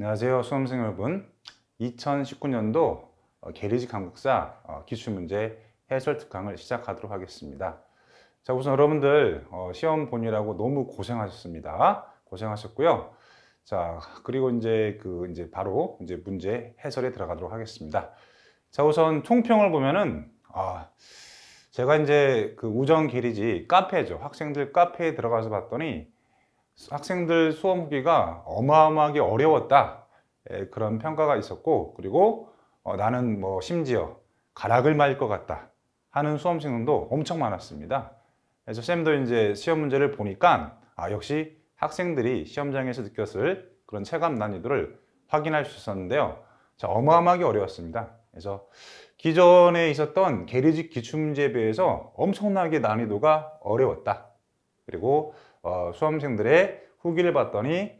안녕하세요 수험생 여러분 2019년도 어, 게리지 강국사 어, 기출문제 해설 특강을 시작하도록 하겠습니다 자 우선 여러분들 어, 시험 보느라고 너무 고생하셨습니다 고생하셨고요 자 그리고 이제 그 이제 바로 이제 문제 해설에 들어가도록 하겠습니다 자 우선 총평을 보면은 아 제가 이제 그 우정 게리지 카페죠 학생들 카페에 들어가서 봤더니 학생들 수험 기가 어마어마하게 어려웠다 그런 평가가 있었고 그리고 어, 나는 뭐 심지어 가락을 말일 것 같다 하는 수험생도 들 엄청 많았습니다. 그래서 쌤도 이제 시험 문제를 보니까 아 역시 학생들이 시험장에서 느꼈을 그런 체감 난이도를 확인할 수 있었는데요. 자, 어마어마하게 어려웠습니다. 그래서 기존에 있었던 계리직 기출문제에 비해서 엄청나게 난이도가 어려웠다. 그리고 어, 수험생들의 후기를 봤더니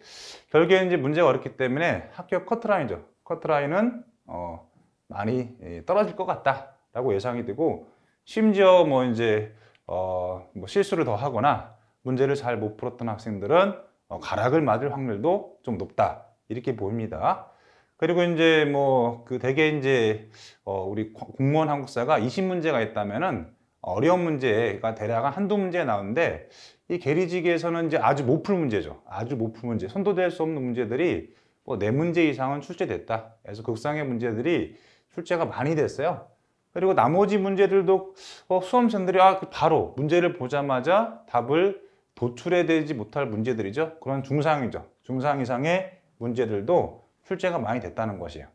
결국에 이제 문제가 어렵기 때문에 합격 커트라인이죠. 커트라인은 어, 많이 예, 떨어질 것 같다라고 예상이 되고 심지어 뭐 이제 어, 뭐 실수를 더 하거나 문제를 잘 못 풀었던 학생들은 어, 가락을 맞을 확률도 좀 높다 이렇게 보입니다. 그리고 이제 뭐 그 대개 이제 어, 우리 공무원 한국사가 20문제가 있다면은 어려운 문제가 대략 한두 문제 나오는데 이 계리직에서는 이제 아주 못 풀 문제죠. 아주 못 풀 문제, 선도될 수 없는 문제들이 뭐 네 문제 이상은 출제됐다. 그래서 극상의 문제들이 출제가 많이 됐어요. 그리고 나머지 문제들도 어, 수험생들이 아, 그 바로 문제를 보자마자 답을 도출해 되지 못할 문제들이죠. 그런 중상이죠. 중상 이상의 문제들도 출제가 많이 됐다는 것이에요.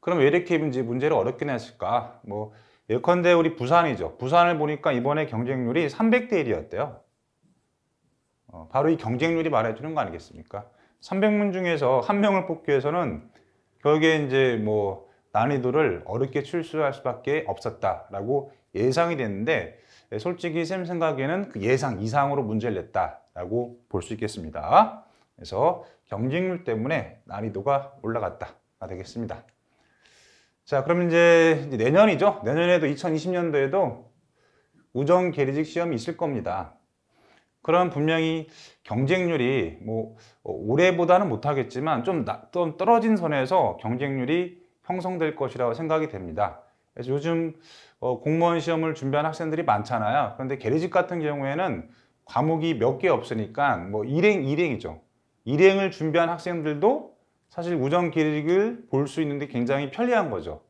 그럼 왜 이렇게 문제, 문제를 어렵게 냈을까? 뭐 예컨대 우리 부산이죠. 부산을 보니까 이번에 경쟁률이 300대 1이었대요. 어, 바로 이 경쟁률이 말해주는 거 아니겠습니까? 300문 중에서 한 명을 뽑기 위해서는 결국에 이제 뭐 난이도를 어렵게 출수할 수밖에 없었다라고 예상이 됐는데 예, 솔직히 쌤 생각에는 그 예상 이상으로 문제를 냈다라고 볼 수 있겠습니다. 그래서 경쟁률 때문에 난이도가 올라갔다가 아, 되겠습니다. 자, 그럼 이제 내년이죠. 내년에도 2020년도에도 우정 계리직 시험이 있을 겁니다. 그럼 분명히 경쟁률이 뭐 어, 올해보다는 못하겠지만 좀, 나, 좀 떨어진 선에서 경쟁률이 형성될 것이라고 생각이 됩니다. 그래서 요즘 어, 공무원 시험을 준비한 학생들이 많잖아요. 그런데 계리직 같은 경우에는 과목이 몇 개 없으니까 뭐 일행, 일행이죠. 일행을 준비한 학생들도 사실 우정 기록을 볼 수 있는데 굉장히 편리한 거죠.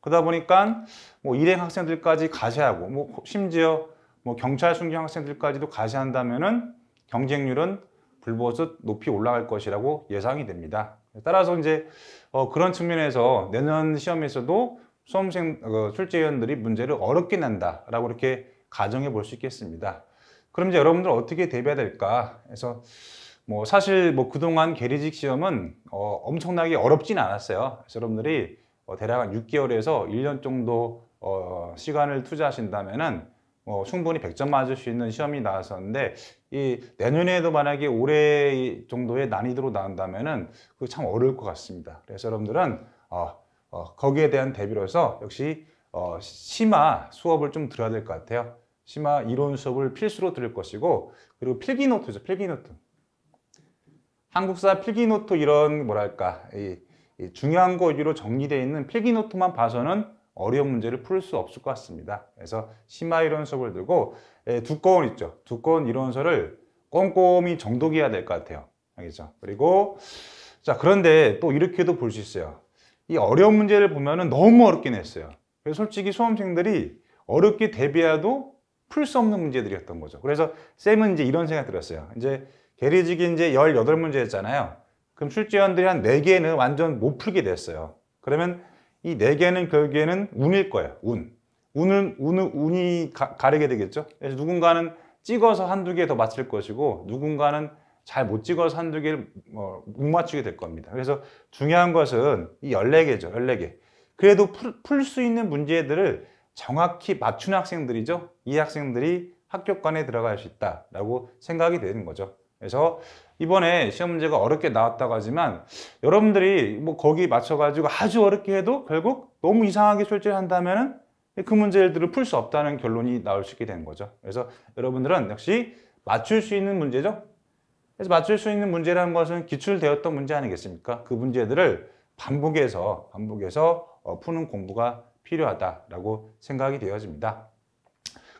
그러다 보니까 뭐 일행 학생들까지 가세하고 뭐 심지어 뭐 경찰 순경 학생들까지도 가세한다면은 경쟁률은 불보듯 높이 올라갈 것이라고 예상이 됩니다. 따라서 이제 어 그런 측면에서 내년 시험에서도 수험생 어, 출제위원들이 문제를 어렵게 낸다라고 이렇게 가정해 볼 수 있겠습니다. 그럼 이제 여러분들 어떻게 대비해야 될까? 해서 뭐 사실 뭐 그동안 계리직 시험은 어, 엄청나게 어렵진 않았어요. 여러분들이 어, 대략 한 6개월에서 1년 정도 어, 시간을 투자하신다면은 뭐 충분히 100점 맞을 수 있는 시험이 나왔었는데 이 내년에도 만약에 올해 정도의 난이도로 나온다면그참 어려울 것 같습니다. 그래서 여러분들은 어, 어, 거기에 대한 대비로서 역시 어, 심화 수업을 좀 들어야 될 것 같아요. 심화 이론 수업을 필수로 들을 것이고 그리고 필기 노트죠. 필기 노트. 한국사 필기노트 이런 뭐랄까 이, 이 중요한 거위로 정리되어 있는 필기노트만 봐서는 어려운 문제를 풀 수 없을 것 같습니다. 그래서 심화 이론서를 들고 예, 두꺼운 있죠. 두꺼운 이론서를 꼼꼼히 정독해야 될 것 같아요. 알겠죠? 그리고 자 그런데 또 이렇게도 볼 수 있어요. 이 어려운 문제를 보면은 너무 어렵게 냈어요. 그래서 솔직히 수험생들이 어렵게 대비해도 풀 수 없는 문제들이었던 거죠. 그래서 쌤은 이제 이런 생각 들었어요. 이제 개리직이 이제 18문제 였잖아요 그럼 출제원들이 한 4개는 완전 못 풀게 됐어요. 그러면 이 4개는 결국에는 운일 거예요. 운. 운을, 운을 운이 가, 가 르게 되겠죠. 그래서 누군가는 찍어서 한두 개 더 맞힐 것이고 누군가는 잘 못 찍어서 한두 개를 뭐, 못 맞추게 될 겁니다. 그래서 중요한 것은 이 14개죠. 14개. 그래도 풀 수 있는 문제들을 정확히 맞춘 학생들이죠. 이 학생들이 학교권에 들어갈 수 있다라고 생각이 되는 거죠. 그래서 이번에 시험 문제가 어렵게 나왔다고 하지만 여러분들이 뭐 거기 맞춰가지고 아주 어렵게 해도 결국 너무 이상하게 출제를 한다면 그 문제들을 풀 수 없다는 결론이 나올 수 있게 되는 거죠. 그래서 여러분들은 역시 맞출 수 있는 문제죠. 그래서 맞출 수 있는 문제라는 것은 기출되었던 문제 아니겠습니까? 그 문제들을 반복해서 반복해서 어, 푸는 공부가 필요하다라고 생각이 되어집니다.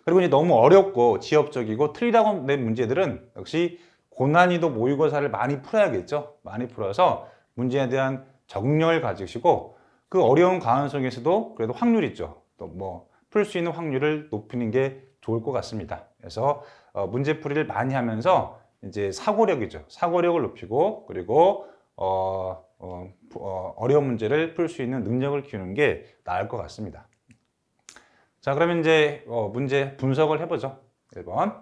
그리고 이제 너무 어렵고 지엽적이고 틀리다고 낸 문제들은 역시 고난이도 모의고사를 많이 풀어야겠죠. 많이 풀어서 문제에 대한 적응력을 가지시고 그 어려운 가한 속에서도 그래도 확률 있죠. 또 뭐 풀 수 있는 확률을 높이는 게 좋을 것 같습니다. 그래서 어, 문제풀이를 많이 하면서 이제 사고력이죠. 사고력을 높이고 그리고 어, 어, 어 어려운 문제를 풀 수 있는 능력을 키우는 게 나을 것 같습니다. 자, 그러면 이제 어, 문제 분석을 해보죠. 1번.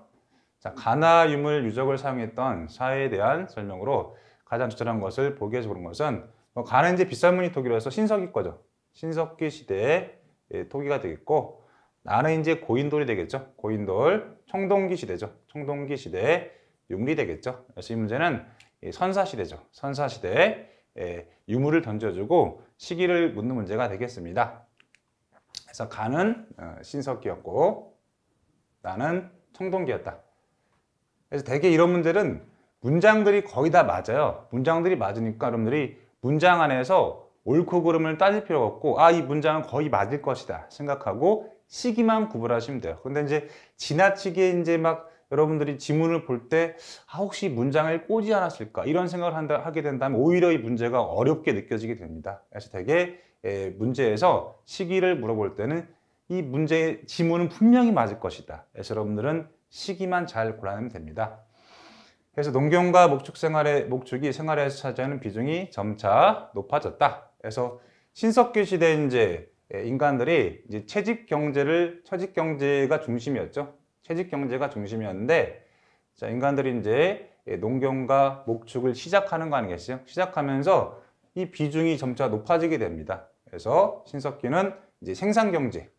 자, 가나 유물 유적을 사용했던 사회에 대한 설명으로 가장 추천한 것을 보기에서 그런 것은 뭐 가는 이제 비싼 무늬 토기라서 신석기 거죠. 신석기 시대의 예, 토기가 되겠고 나는 이제 고인돌이 되겠죠. 고인돌 청동기 시대죠. 청동기 시대의 유물이 되겠죠. 그래서 이 문제는 예, 선사 시대죠. 선사 시대에 예, 유물을 던져주고 시기를 묻는 문제가 되겠습니다. 그래서 가는 어, 신석기였고 나는 청동기였다. 그래서 대개 이런 문제는 문장들이 거의 다 맞아요. 문장들이 맞으니까 여러분들이 문장 안에서 옳고 그름을 따질 필요가 없고 아 이 문장은 거의 맞을 것이다 생각하고 시기만 구분하시면 돼요. 근데 이제 지나치게 이제 막 여러분들이 지문을 볼 때 아, 혹시 문장을 꼬지 않았을까 이런 생각을 한다, 하게 된다면 오히려 이 문제가 어렵게 느껴지게 됩니다. 그래서 되게 에, 예, 문제에서 시기를 물어볼 때는 이 문제의 지문은 분명히 맞을 것이다. 그래서 여러분들은 시기만 잘 골라내면 됩니다. 그래서 농경과 목축 생활의 목축이 생활에서 차지하는 비중이 점차 높아졌다. 그래서 신석기 시대 이제 예, 인간들이 이제 채집 경제를 처집 경제가 중심이었죠. 채집 경제가 중심이었는데 자, 인간들이 이제 예, 농경과 목축을 시작하는 거 아니겠어요? 시작하면서 이 비중이 점차 높아지게 됩니다. 그래서 신석기는 이제 생산 경제,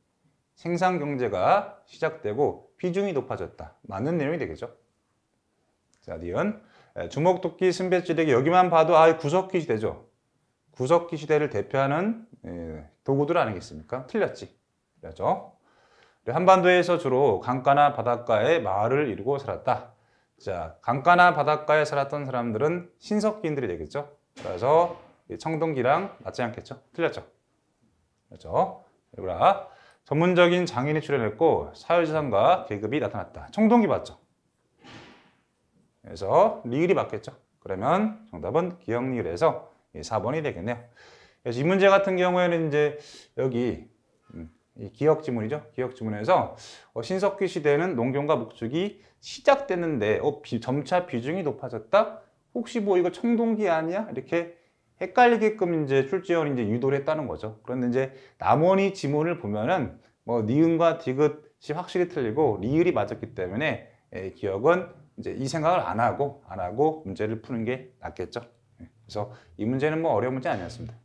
생산 경제가 시작되고 비중이 높아졌다. 맞는 내용이 되겠죠. 자, 니은. 주먹도끼, 승배지르기 여기만 봐도 아 구석기 시대죠. 구석기 시대를 대표하는 도구들 아니겠습니까? 틀렸지. 그렇죠? 한반도에서 주로 강가나 바닷가에 마을을 이루고 살았다. 자, 강가나 바닷가에 살았던 사람들은 신석기인들이 되겠죠. 그래서 청동기랑 맞지 않겠죠? 틀렸죠? 그렇죠? 그리고 전문적인 장인이 출연했고 사유재산과 계급이 나타났다. 청동기 맞죠? 그래서 리을이 맞겠죠? 그러면 정답은 기억리을에서 4번이 예, 되겠네요. 그래서 이 문제 같은 경우에는 이제 여기 음, 이 기억 지문이죠. 기억 지문에서 어, 신석기 시대에는 농경과 목축이 시작됐는데 어, 비, 점차 비중이 높아졌다. 혹시 뭐 이거 청동기 아니야? 이렇게 헷갈리게끔 이제 출제원를 이제 유도를 했다는 거죠. 그런데 이제 남원이 지문을 보면은 뭐 니은과 디귿이 확실히 틀리고 리을이 맞았기 때문에 에, 예, 기억은 이제 이 생각을 안 하고 안 하고 문제를 푸는 게 낫겠죠. 예, 그래서 이 문제는 뭐 어려운 문제 아니었습니다.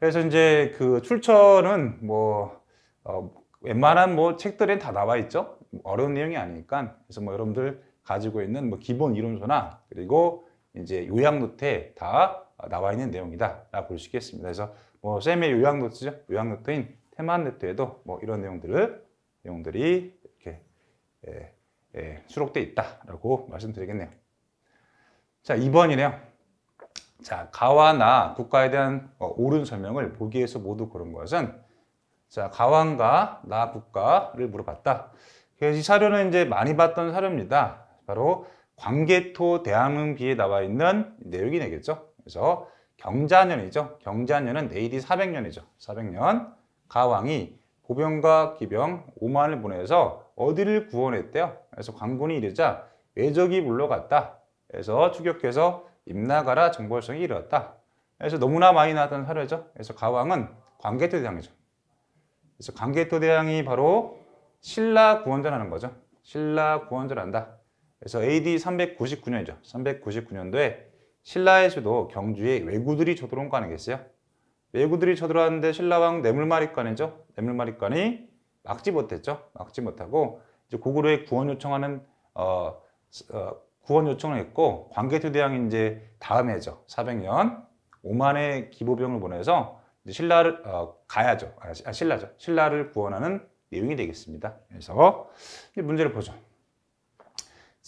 그래서 이제 그 출처는 뭐 어, 웬만한 뭐 책들엔 다 나와 있죠. 어려운 내용이 아니니까 그래서 뭐 여러분들 가지고 있는 뭐 기본 이론서나 그리고 이제 요약 노트에 다 나와 있는 내용이다라고 볼 수 있겠습니다. 그래서 뭐 쌤의 요약노트죠. 요약노트인 테마노트에도 뭐 이런 내용들을 내용들이 이렇게 예, 예, 수록돼 있다라고 말씀드리겠네요. 자, 2번이네요. 자, 가와나 국가에 대한 어, 옳은 설명을 보기에서 모두 고른 것은 자, 가왕과 나 국가를 물어봤다. 그래서 이 사료는 이제 많이 봤던 사료입니다. 바로 광개토 대항은 비에 나와 있는 내용이 되겠죠. 그래서 경자년이죠. 경자년은 AD 400년이죠. 400년 가왕이 보병과 기병 5만을 보내서 어디를 구원했대요. 그래서 광군이 이르자 외적이 물러갔다. 그래서 추격해서 임나가라 정벌성이 이르렀다. 그래서 너무나 많이 나왔던 사례죠. 그래서 가왕은 광개토 대왕이죠. 그래서 광개토 대왕이 바로 신라 구원전하는 거죠. 신라 구원전한다. 그래서 AD 399년이죠. 399년도에 신라에서도 경주에 왜구들이 쳐들어온 거 아니겠어요? 왜구들이 쳐들어왔는데 신라왕 뇌물마리관이죠. 뇌물마리관이 막지 못했죠. 막지 못하고 이제 고구려에 구원 요청하는 어, 어, 구원 요청을 했고 광개토대왕이 이제 다음 해죠. 400년 오만의 기보병을 보내서 신라를 어, 가야죠. 아, 아, 신라죠. 신라를 구원하는 내용이 되겠습니다. 그래서 이제 문제를 보죠.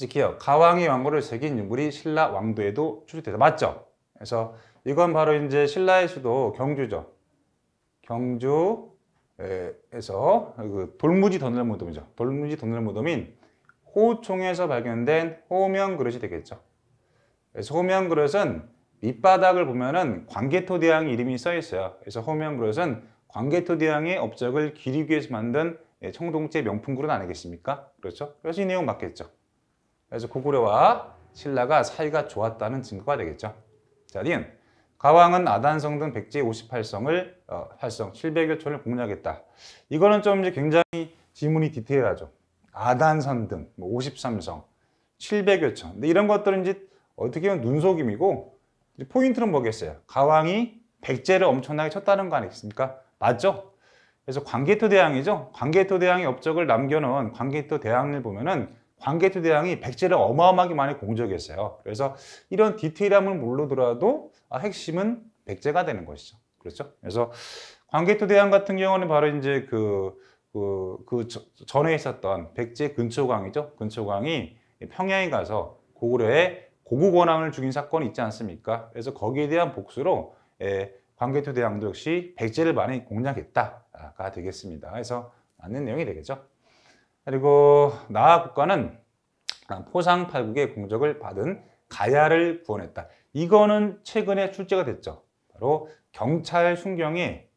지키 가왕의 왕고를 새긴 유물이 신라 왕도에도 출입되다 맞죠? 그래서 이건 바로 이제 신라의 수도 경주죠. 경주에서 그 돌무지 던널 무덤이죠. 돌무지 던널 무덤인 호총에서 발견된 호명 그릇이 되겠죠. 그래서 호명 그릇은 밑바닥을 보면은 광개토대왕 이름이 써 있어요. 그래서 호명 그릇은 광개토대왕의 업적을 기리기 위해서 만든 청동제 명품 그릇 아니겠습니까? 그렇죠? 그래서 이 내용 맞겠죠. 그래서 고구려와 신라가 사이가 좋았다는 증거가 되겠죠. 자, 니 가왕은 아단성 등백제 58성을 어, 8성 700여 촌을 공략했다. 이거는 좀 이제 굉장히 지문이 디테일하죠. 아단선 등 53성 뭐 700여 촌. 근데 이런 것들은 이제 어떻게 보면 눈속임이고 포인트는 뭐겠어요? 가왕이 백제를 엄청나게 쳤다는 거 아니겠습니까? 맞죠? 그래서 광개토 대왕이죠. 광개토 대왕의 업적을 남겨놓은 광개토 대왕을 보면은 광개토대왕이 백제를 어마어마하게 많이 공적했어요. 그래서 이런 디테일함을 모르더라도 아, 핵심은 백제가 되는 것이죠. 그렇죠? 그래서 광개토대왕 같은 경우는 바로 이제 그, 그, 그 저, 전에 있었던 백제 근초광이죠. 근초광이 평양에 가서 고구려의 고국원왕을 죽인 사건이 있지 않습니까? 그래서 거기에 대한 복수로 에, 광개토 대왕도 역시 백제를 많이 공략했다가 되겠습니다. 그래서 맞는 내용이 되겠죠. 그리고 나아 국가는 포상 팔국의 공적을 받은 가야를 구원했다. 이거는 최근에 출제가 됐죠. 바로 경찰 순경에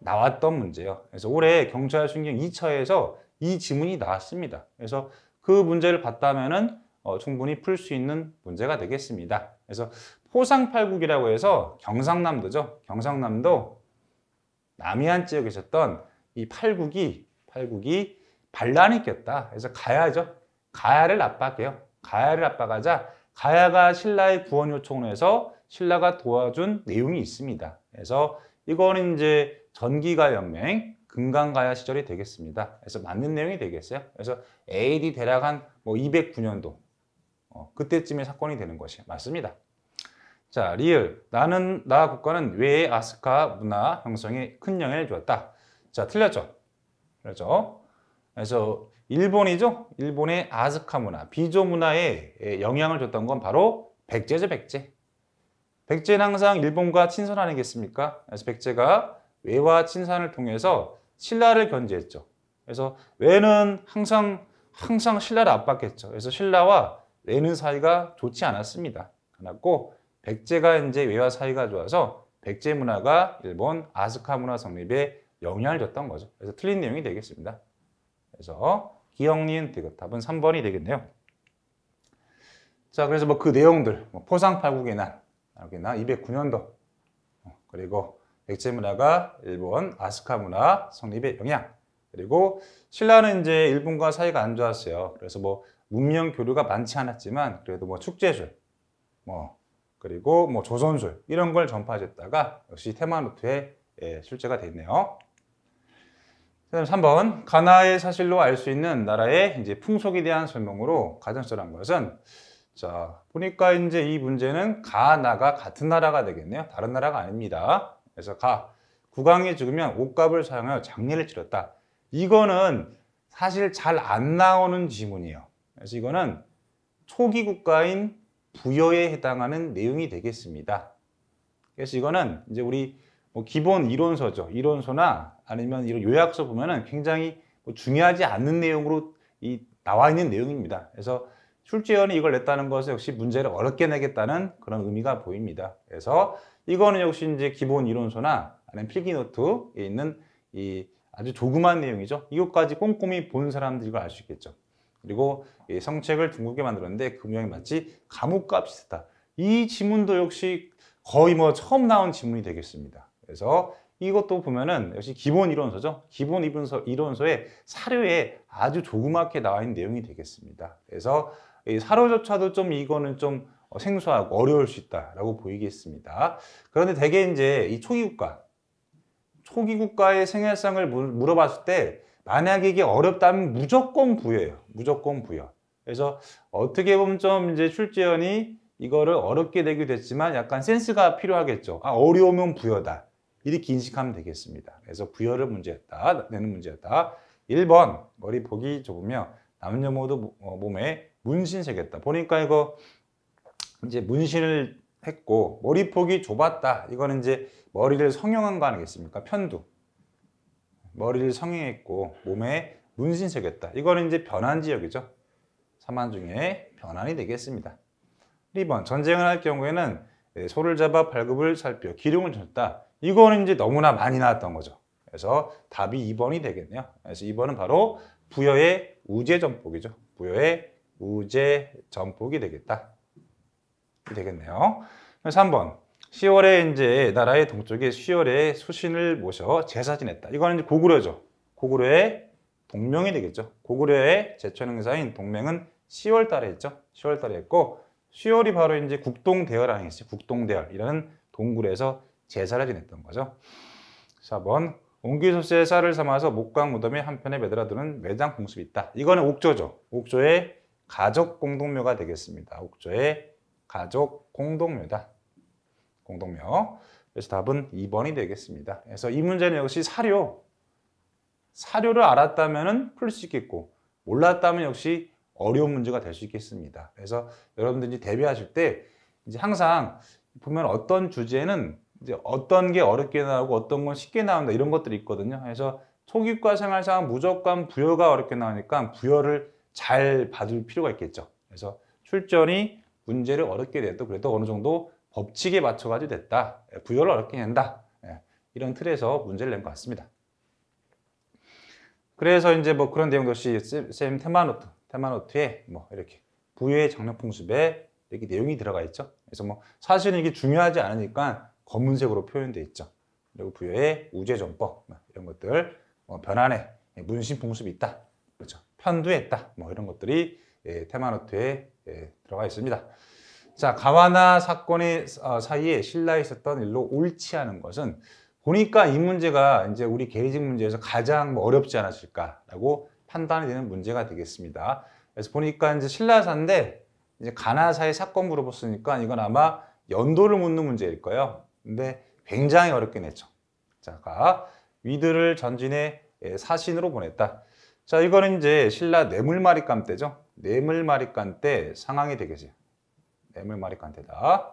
나왔던 문제예요. 그래서 올해 경찰 순경 2차에서 이 지문이 나왔습니다. 그래서 그 문제를 봤다면은 어, 충분히 풀 수 있는 문제가 되겠습니다. 그래서 포상팔국이라고 해서 경상남도죠. 경상남도 남해안 지역에 있었던 이 팔국이 팔국이 반란이 꼈다. 그래서 가야죠. 가야를 압박해요. 가야를 압박하자 가야가 신라의 구원 요청을 해서 신라가 도와준 내용이 있습니다. 그래서 이거는 이제 전기가 연맹, 금강가야 시절이 되겠습니다. 그래서 맞는 내용이 되겠어요. 그래서 AD 대략 한뭐 209년도 어, 그때쯤의 사건이 되는 것이 맞습니다. 자, 리을. 나는, 나 국가는 왜 아스카 문화 형성에 큰 영향을 주었다. 자, 틀렸죠? 틀렸죠? 그렇죠? 그래서 일본이죠. 일본의 아즈카 문화, 비조 문화에 영향을 줬던 건 바로 백제죠, 백제. 백제는 항상 일본과 친선 아니겠습니까? 그래서 백제가 외와 친선을 통해서 신라를 견제했죠. 그래서 외는 항상 항상 신라를 압박했죠. 그래서 신라와 외는 사이가 좋지 않았습니다. 그렇고 백제가 이제 외와 사이가 좋아서 백제 문화가 일본 아스카 문화 성립에 영향을 줬던 거죠. 그래서 틀린 내용이 되겠습니다. 그래서 기역니은 디귿 답은 3번이 되겠네요. 자, 그래서 뭐 그 내용들, 뭐 포상팔국의 난, 이렇난 209년도, 그리고 백제 문화가 일본 아스카 문화 성립의 영향, 그리고 신라는 이제 일본과 사이가 안 좋았어요. 그래서 뭐 문명 교류가 많지 않았지만 그래도 뭐 축제술, 뭐 그리고 뭐 조선술 이런 걸 전파했다가 역시 테마노트에 예, 출제가 돼네요 그다음 3번 가나의 사실로 알 수 있는 나라의 이제 풍속에 대한 설명으로 가장 절한 것은 자 보니까 이제 이 문제는 가나가 같은 나라가 되겠네요. 다른 나라가 아닙니다. 그래서 가 국왕이 죽으면 옷값을 사용하여 장례를 치렀다. 이거는 사실 잘 안 나오는 지문이에요. 그래서 이거는 초기 국가인 부여에 해당하는 내용이 되겠습니다. 그래서 이거는 이제 우리 뭐 기본 이론서죠. 이론서나 아니면 이런 요약서 보면은 굉장히 뭐 중요하지 않는 내용으로 이 나와 있는 내용입니다. 그래서 출제위원이 이걸 냈다는 것은 역시 문제를 어렵게 내겠다는 그런 의미가 보입니다. 그래서 이거는 역시 이제 기본 이론서나 아니면 필기노트에 있는 이 아주 조그만 내용이죠. 이것까지 꼼꼼히 본 사람들이 이걸 알 수 있겠죠. 그리고 이 성책을 중국에 만들었는데 그 모양이 마치 감옥과 비슷하다. 이 지문도 역시 거의 뭐 처음 나온 지문이 되겠습니다. 그래서 이것도 보면은 역시 기본 이론서죠. 기본 이론서, 이론서의 사료에 아주 조그맣게 나와 있는 내용이 되겠습니다. 그래서 이 사료조차도 좀 이거는 좀 어, 생소하고 어려울 수 있다라고 보이겠습니다. 그런데 대개 이제 이 초기국가, 초기국가의 생활상을 물어봤을 때 만약에 이게 어렵다면 무조건 부여예요. 무조건 부여. 그래서 어떻게 보면 좀 이제 출제원이 이거를 어렵게 되게됐지만 약간 센스가 필요하겠죠. 아, 어려우면 부여다. 이렇게 인식하면 되겠습니다. 그래서 부여를 문제였다, 내는 문제였다. 1번 머리 폭이 좁으며 남녀 모두 어, 몸에 문신 새겼다. 보니까 이거 이제 문신을 했고 머리 폭이 좁았다. 이거는 이제 머리를 성형한 거 아니겠습니까? 편두. 머리를 성형했고 몸에 문신 새겼다. 이거는 이제 변환 지역이죠. 3만 중에 변환이 되겠습니다. 2번 전쟁을 할 경우에는 네, 소를 잡아 발굽을 살펴 기룡을 쳤다. 이거는 이제 너무나 많이 나왔던 거죠. 그래서 답이 2번이 되겠네요. 그래서 2번은 바로 부여의 우제 전폭이죠. 부여의 우제 전폭이 되겠다. 되겠네요. 그래서 3번. 10월에 이제 나라의 동쪽에 10월에 수신을 모셔 제사 지냈다. 이거는 이제 고구려죠. 고구려의 동명이 되겠죠. 고구려의 제천 행사인 동맹은 10월 달에 했죠. 10월 달에 했고 10월이 바로 이제 국동대열아니겠어요 국동대열이라는 동굴에서 제사를 지냈던 거죠. 4번 옹기소스에 쌀을 삼아서 목각 무덤의 한편에 매달아두는 매장 공습이 있다. 이거는 옥조죠. 옥조의 가족 공동묘가 되겠습니다. 옥조의 가족 공동묘다. 공동묘. 그래서 답은 2번이 되겠습니다. 그래서 이 문제는 역시 사료. 사료를 알았다면 풀 수 있겠고 몰랐다면 역시 어려운 문제가 될 수 있겠습니다. 그래서 여러분들이 대비하실 때 이제 항상 보면 어떤 주제는 이제 어떤 게 어렵게 나오고 어떤 건 쉽게 나온다 이런 것들이 있거든요. 그래서 초기과 생활상 무조건 부여가 어렵게 나오니까 부여를 잘 받을 필요가 있겠죠. 그래서 출전이 문제를 어렵게 내도 그래도 어느 정도 법칙에 맞춰가지고 됐다. 예, 부여를 어렵게 낸다. 예, 이런 틀에서 문제를 낸 것 같습니다. 그래서 이제 뭐 그런 내용 역시 쌤 테마노트, 테마노트에 뭐 이렇게 부여의 장력 풍습에 이렇게 내용이 들어가 있죠. 그래서 뭐 사실은 이게 중요하지 않으니까 검은색으로 표현돼 있죠. 그리고 부여의 우제 전법 뭐 이런 것들 어, 변환에 문신 봉습이 있다. 그렇죠. 편두했다. 뭐 이런 것들이 예, 테마노트에 예, 들어가 있습니다. 자, 가와나 사건의 어, 사이에 신라에 있었던 일로 옳지 않은 것은 보니까 이 문제가 이제 우리 계리직 문제에서 가장 뭐 어렵지 않았을까라고 판단이 되는 문제가 되겠습니다. 그래서 보니까 이제 신라사인데 이제 가나사의 사건 물어봤으니까 이건 아마 연도를 묻는 문제일 거예요. 근데 굉장히 어렵게 냈죠. 자가 위드를 전진의 예, 사신으로 보냈다. 자 이거는 이제 신라 뇌물마리감 때죠. 뇌물마리감 때 상황이 되겠지. 뇌물마리감 때다.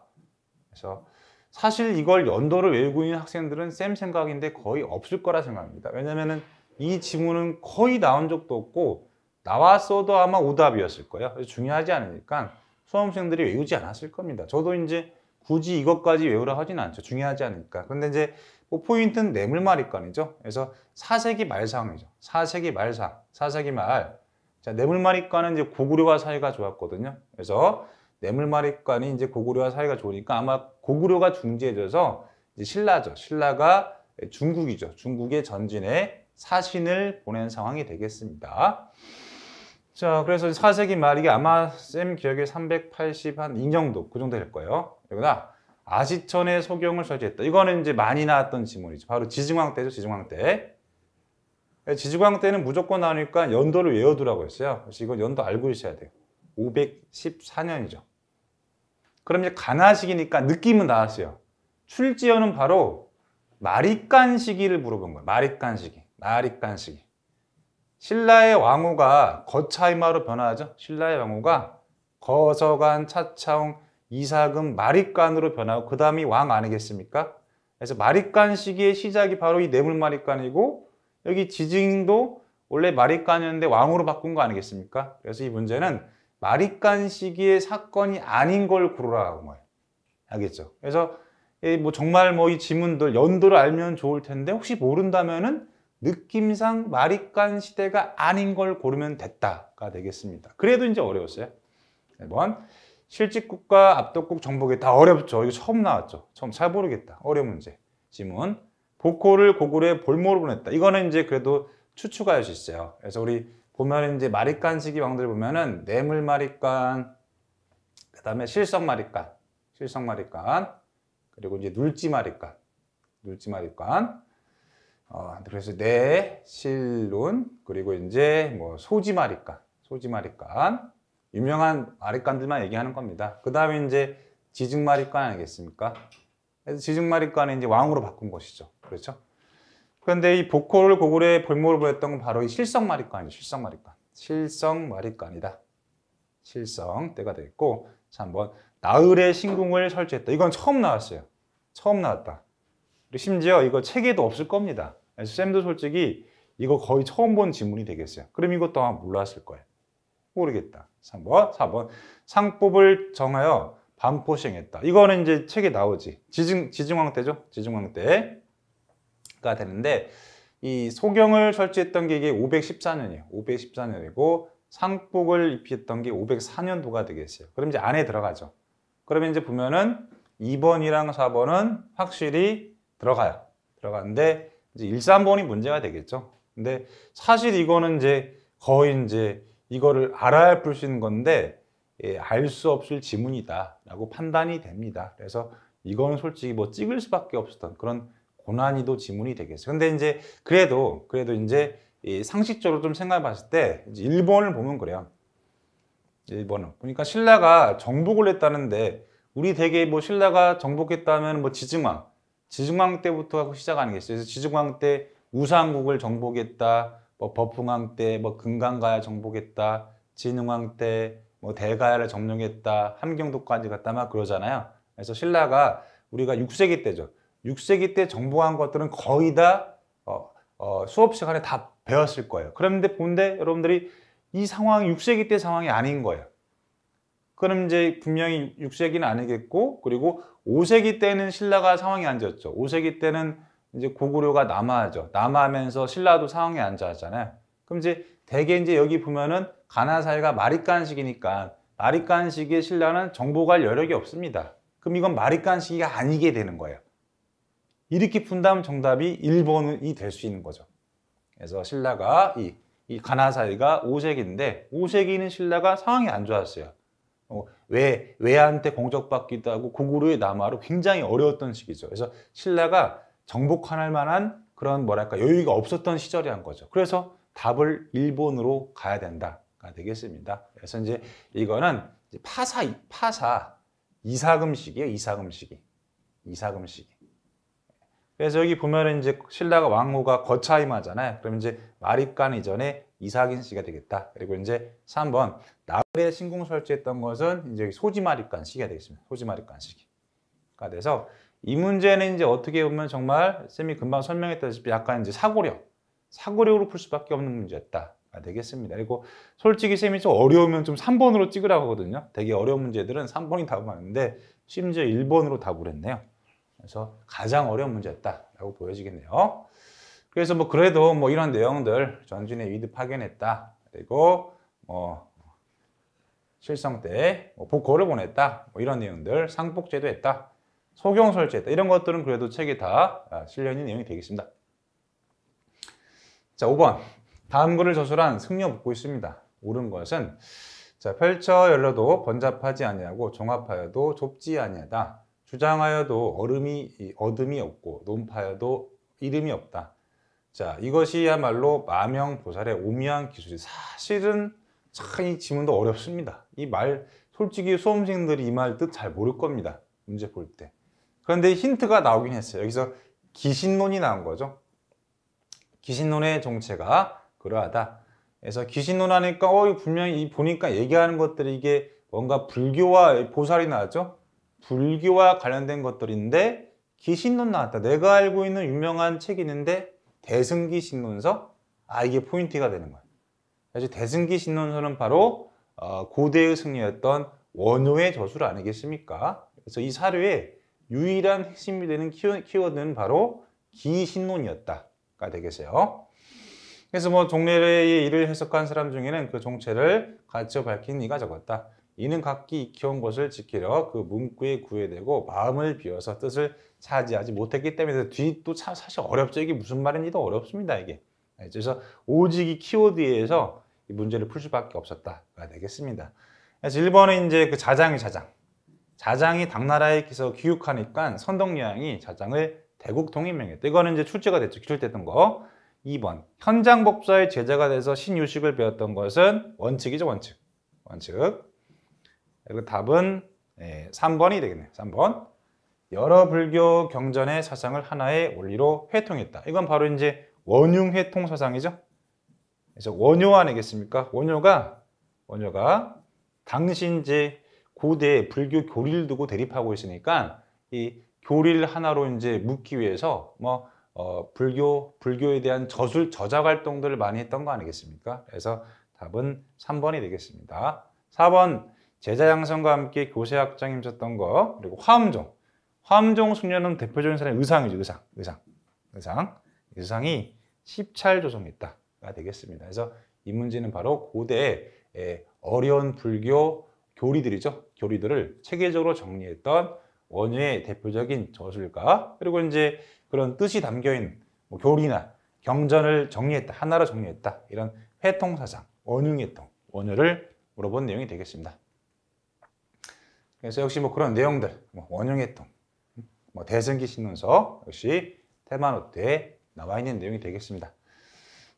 그래서 사실 이걸 연도를 외우고 있는 학생들은 쌤 생각인데 거의 없을 거라 생각합니다. 왜냐면은 이 지문은 거의 나온 적도 없고 나왔어도 아마 오답이었을 거예요. 중요하지 않으니까 수험생들이 외우지 않았을 겁니다. 저도 이제 굳이 이것까지 외우라 하진 않죠. 중요하지 않으니까. 근데 이제 뭐 포인트는 뇌물마입관이죠 그래서 사색이 말상이죠. 사색이 말상, 사색이 말. 자, 뇌물마입관은 이제 고구려와 사이가 좋았거든요. 그래서 뇌물마입관이 이제 고구려와 사이가 좋으니까 아마 고구려가 중지해져서 이제 신라죠. 신라가 중국이죠. 중국의 전진에 사신을 보낸 상황이 되겠습니다. 자, 그래서 4세기 말 이게 아마 쌤 기억에 380한이 정도 그 정도 될 거예요. 그러나 아시천의 소경을 설치했다. 이거는 이제 많이 나왔던 지문이죠. 바로 지중왕 때죠, 지중왕 때. 예, 지중왕 때는 무조건 나오니까 연도를 외워두라고 했어요. 그래서 이건 연도 알고 있어야 돼요. 514년이죠. 그럼 이제 가나식이니까 느낌은 나왔어요. 출지어는 바로 마리간 시기를 물어본 거예요. 마리간 시기, 마리간 시기. 신라의 왕후가 거차이마로 변화하죠. 신라의 왕후가 거서관, 차차홍, 이사금, 마립간으로 변하고 그 다음이 왕 아니겠습니까? 그래서 마립간 시기의 시작이 바로 이 뇌물마립간이고 여기 지징도 원래 마립간이었는데 왕으로 바꾼 거 아니겠습니까? 그래서 이 문제는 마립간 시기의 사건이 아닌 걸 고르라고 말해요. 알겠죠? 그래서 뭐 정말 뭐 이 지문들 연도를 알면 좋을 텐데 혹시 모른다면은 느낌상 마립간 시대가 아닌 걸 고르면 됐다가 되겠습니다. 그래도 이제 어려웠어요. 1번 뭐 실직국과 압도국 정복이 다 어렵죠. 이거 처음 나왔죠. 처음 잘 모르겠다. 어려운 문제. 지문 보코를 고구려의 볼모로 보냈다. 이거는 이제 그래도 추측할 수 있어요. 그래서 우리 보면 이제 마립간 시기 왕들 보면은 뇌물 마립간, 그 다음에 실성 마립간, 실성 마립간, 그리고 이제 눌지 마립간, 눌지 마립간, 어, 그래서 내 실론 그리고 이제 뭐 소지 마리간, 소지 마리간 유명한 마리간들만 얘기하는 겁니다. 그 다음에 이제 지증 마리간 아니겠습니까? 그래서 지증 마리간은 이제 왕으로 바꾼 것이죠. 그렇죠? 그런데 이 보컬 고구려의 볼모로 보였던 건 바로 이 실성 마리간이죠. 실성 마리간, 실성 마리간이다. 실성 때가 됐고 자 한번 나흘의 신궁을 설치했다. 이건 처음 나왔어요. 처음 나왔다. 심지어 이거 책에도 없을 겁니다. 그 쌤도 솔직히 이거 거의 처음 본 지문이 되겠어요. 그럼 이것도 아마 몰랐을 거예요. 모르겠다. 3번, 뭐? 4번. 상법을 정하여 반포 시행했다. 이거는 이제 책에 나오지. 지증, 지증왕 때죠? 지증왕 때가 되는데 이 소경을 설치했던 게 이게 514년이에요. 514년이고 상복을 입혔던 히게 504년도가 되겠어요. 그럼 이제 안에 들어가죠. 그러면 이제 보면은 2번이랑 4번은 확실히 들어가요. 들어가는데 이제 1, 3번이 문제가 되겠죠. 근데 사실 이거는 이제 거의 이제 이거를 알아야 풀 수 있는 건데 예, 알수 없을 지문이다라고 판단이 됩니다. 그래서 이거는 솔직히 뭐 찍을 수밖에 없었던 그런 고난이도 지문이 되겠어요. 근데 이제 그래도 그래도 이제 예, 상식적으로 좀 생각해 봤을 때 이제 1번을 보면 그래요. 일본은 그러니까 신라가 정복을 했다는데 우리 대개 뭐 신라가 정복했다면 뭐 지증왕 지중왕 때부터 하고 시작하는 게 있어요. 그래서 지중왕때 우상국을 정복했다, 뭐 버풍왕 때 뭐 금강가야 정복했다, 진흥왕 때 뭐 대가야를 점령했다, 함경도까지 갔다 막 그러잖아요. 그래서 신라가 우리가 6세기 때죠. 6세기 때 정복한 것들은 거의 다 어, 어, 수업 시간에 다 배웠을 거예요. 그런데 본데 여러분들이 이 상황이 6세기 때 상황이 아닌 거예요. 그럼 이제 분명히 6세기는 아니겠고 그리고 5세기 때는 신라가 상황에 앉았죠. 5세기 때는 이제 고구려가 남하죠남하면서 신라도 상황에 앉아하잖아요. 그럼 이제 대개 이제 여기 보면은 가나 사이가 마리칸식이니까 마리칸식의 신라는 정보할 여력이 없습니다. 그럼 이건 마리칸식이 아니게 되는 거예요. 이렇게 푼다면 정답이 1번이 될 수 있는 거죠. 그래서 신라가 이, 이 가나 사이가 5세기인데 5세기는 신라가 상황이 안 좋았어요. 어, 왜왜한테공적받기도 하고 고구려의 남하로 굉장히 어려웠던 시기죠. 그래서 신라가 정복할 만한 그런 뭐랄까 여유가 없었던 시절이 한 거죠. 그래서 답을 일본으로 가야 된다가 되겠습니다. 그래서 이제 이거는 파사, 파사, 이사금식이에요. 이사금식이. 이사금식이. 그래서 여기 보면은 이제 신라가 왕후가 거차임하잖아요. 그럼 이제 마립간 이전에 이사인 씨가 되겠다. 그리고 이제 3번 나을에 신궁 설치했던 것은 이제 소지마립간 시기가 되겠습니다. 소지마립간 시기가 돼서 이 문제는 이제 어떻게 보면 정말 쌤이 금방 설명했다시피 약간 이제 사고력, 사고력으로 풀 수밖에 없는 문제였다. 되겠습니다. 그리고 솔직히 쌤이 좀 어려우면 좀 3번으로 찍으라고 하거든요. 되게 어려운 문제들은 3번이 답을 하는데 심지어 1번으로 답을 했네요. 그래서 가장 어려운 문제였다라고 보여지겠네요. 그래서 뭐 그래도 뭐 이런 내용들 전준의 위드 파견했다. 그리고 뭐 실성 때 복고를 뭐 보냈다. 뭐 이런 내용들 상복제도 했다. 소경 설치했다. 이런 것들은 그래도 책에 다 아, 실려 있는 내용이 되겠습니다. 자, 5번. 다음 글을 저술한 승려 묻고 있습니다. 옳은 것은 자, 펼쳐 열려도 번잡하지 아니하고 종합하여도 좁지 아니하다. 주장하여도 얼음이 어둠이 없고 논파여도 이름이 없다. 자 이것이야말로 마명 보살의 오묘한 기술이 사실은 참이 지문도 어렵습니다. 이 말 솔직히 수험생들이 이 말 뜻 잘 모를 겁니다. 문제 볼 때. 그런데 힌트가 나오긴 했어요. 여기서 기신론이 나온 거죠. 기신론의 정체가 그러하다. 그래서 기신론 하니까 어 분명히 보니까 얘기하는 것들이 이게 뭔가 불교와 보살이 나왔죠. 불교와 관련된 것들인데 기신론 나왔다. 내가 알고 있는 유명한 책이 있는데 대승기신론서? 아 이게 포인트가 되는 거야. 대승기신론서는 바로 어, 고대의 승리였던 원효의 저술 아니겠습니까? 그래서 이 사료의 유일한 핵심이 되는 키워드는 바로 기신론이었다가 되겠어요. 그래서 뭐 종래의 일을 해석한 사람 중에는 그 정체를 가르 밝힌 이가 적었다. 이는 각기 익혀온 것을 지키려 그 문구에 구애되고 마음을 비워서 뜻을 차지하지 못했기 때문에 뒤또참 사실 어렵죠. 이게 무슨 말인지도 어렵습니다. 이게. 예, 그래서 오직 이 키워드에서 이 문제를 풀 수밖에 없었다가 되겠습니다. 그래서 1번은 이제 그 자장이 자장. 자장이 당나라에 기서 귀국하니까 선덕여왕이 자장을 대국 통일명했다. 이거는 이제 출제가 됐죠. 기출됐던 거. 2번 현장법사의 제자가 돼서 신유식을 배웠던 것은 원칙이죠. 원칙. 원칙. 그리고 답은 3번이 예, 되겠네요. 3번. 여러 불교 경전의 사상을 하나의 원리로 회통했다. 이건 바로 이제 원융 회통 사상이죠. 그래서 원효 아니겠습니까? 원효가 원효가 당시 이제 고대 불교 교리를 두고 대립하고 있으니까 이 교리를 하나로 이제 묶기 위해서 뭐 어, 불교 불교에 대한 저술 저작 활동들을 많이 했던 거 아니겠습니까? 그래서 답은 3번이 되겠습니다. 4번 제자 양성과 함께 교세 학장힘셨던거 그리고 화엄종 화엄종 숙녀는 대표적인 사람의 의상이죠 의상 의상 의상 의상이 십찰 조성했다가 되겠습니다. 그래서 이 문제는 바로 고대의 예, 어려운 불교 교리들이죠 교리들을 체계적으로 정리했던 원효의 대표적인 저술가 그리고 이제 그런 뜻이 담겨있는 뭐 교리나 경전을 정리했다 하나로 정리했다 이런 회통사상 원흉회통 원효를 물어본 내용이 되겠습니다. 그래서 역시 뭐 그런 내용들, 뭐 원형의통, 뭐 대승기 신문서 역시 테마노트에 나와 있는 내용이 되겠습니다.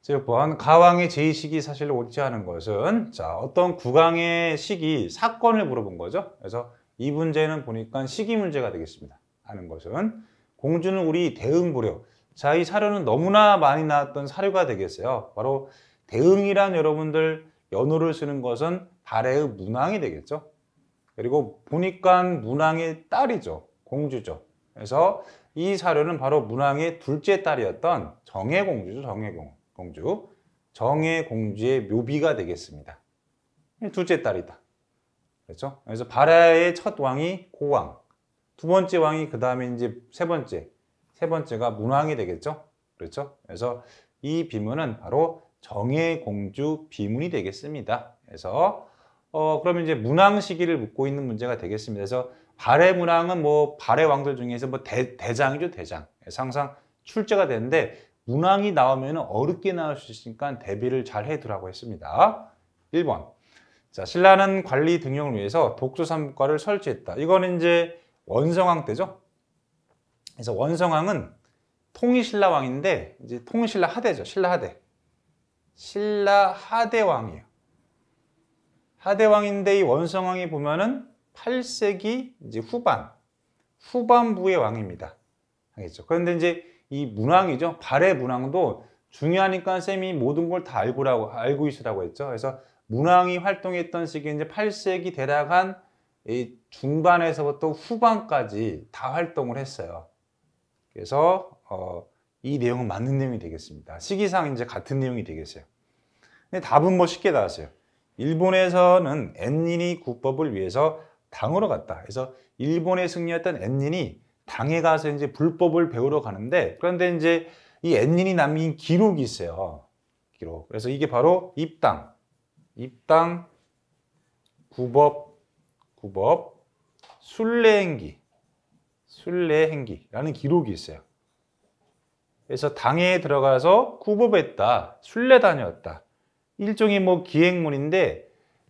자, 6번 가왕의 제2시기 사실로 옳지 않은 것은 자 어떤 국왕의 시기, 사건을 물어본 거죠. 그래서 이 문제는 보니까 시기 문제가 되겠습니다. 하는 것은 공주는 우리 대응부려 자, 이 사료는 너무나 많이 나왔던 사료가 되겠어요. 바로 대응이란 여러분들 연호를 쓰는 것은 발해의 문항이 되겠죠. 그리고 보니까 문왕의 딸이죠. 공주죠. 그래서 이 사료는 바로 문왕의 둘째 딸이었던 정혜공주죠. 정혜공주. 정혜공주의 묘비가 되겠습니다. 둘째 딸이다. 그렇죠? 그래서 바라의첫 왕이 고왕, 두 번째 왕이 그 다음에 이제 세 번째, 세 번째가 문왕이 되겠죠? 그렇죠? 그래서 이 비문은 바로 정혜공주 비문이 되겠습니다. 그래서 어, 그러면 이제 문왕 시기를 묻고 있는 문제가 되겠습니다. 그래서 발해 문왕은 뭐 발해 왕들 중에서 뭐 대, 대장이죠, 대장. 예, 상상 출제가 되는데 문왕이 나오면 어렵게 나올 수 있으니까 대비를 잘 해두라고 했습니다. 1번. 자, 신라는 관리 등용을 위해서 독조삼과를 설치했다. 이거는 이제 원성왕 때죠. 그래서 원성왕은 통일신라 왕인데 이제 통일신라 하대죠. 신라 하대. 신라 하대 왕이에요. 하대왕인데 이 원성왕이 보면은 8세기 이제 후반, 후반부의 왕입니다. 알겠죠? 그런데 이제 이 문왕이죠. 발의 문왕도 중요하니까 쌤이 모든 걸 다 알고라고, 알고 있으라고 했죠. 그래서 문왕이 활동했던 시기 이제 8세기 대략 한 중반에서부터 후반까지 다 활동을 했어요. 그래서 어, 이 내용은 맞는 내용이 되겠습니다. 시기상 이제 같은 내용이 되겠어요. 근데 답은 뭐 쉽게 나왔어요. 일본에서는 엔닌이 국법을 위해서 당으로 갔다. 그래서 일본의 승리였던 엔닌이 당에 가서 이제 불법을 배우러 가는데 그런데 이제 이 엔닌이 남긴 기록이 있어요. 기록. 그래서 이게 바로 입당, 입당, 구법, 구법, 순례행기, 순례행기라는 기록이 있어요. 그래서 당에 들어가서 구법했다, 순례 다녀왔다 일종의 뭐 기행문인데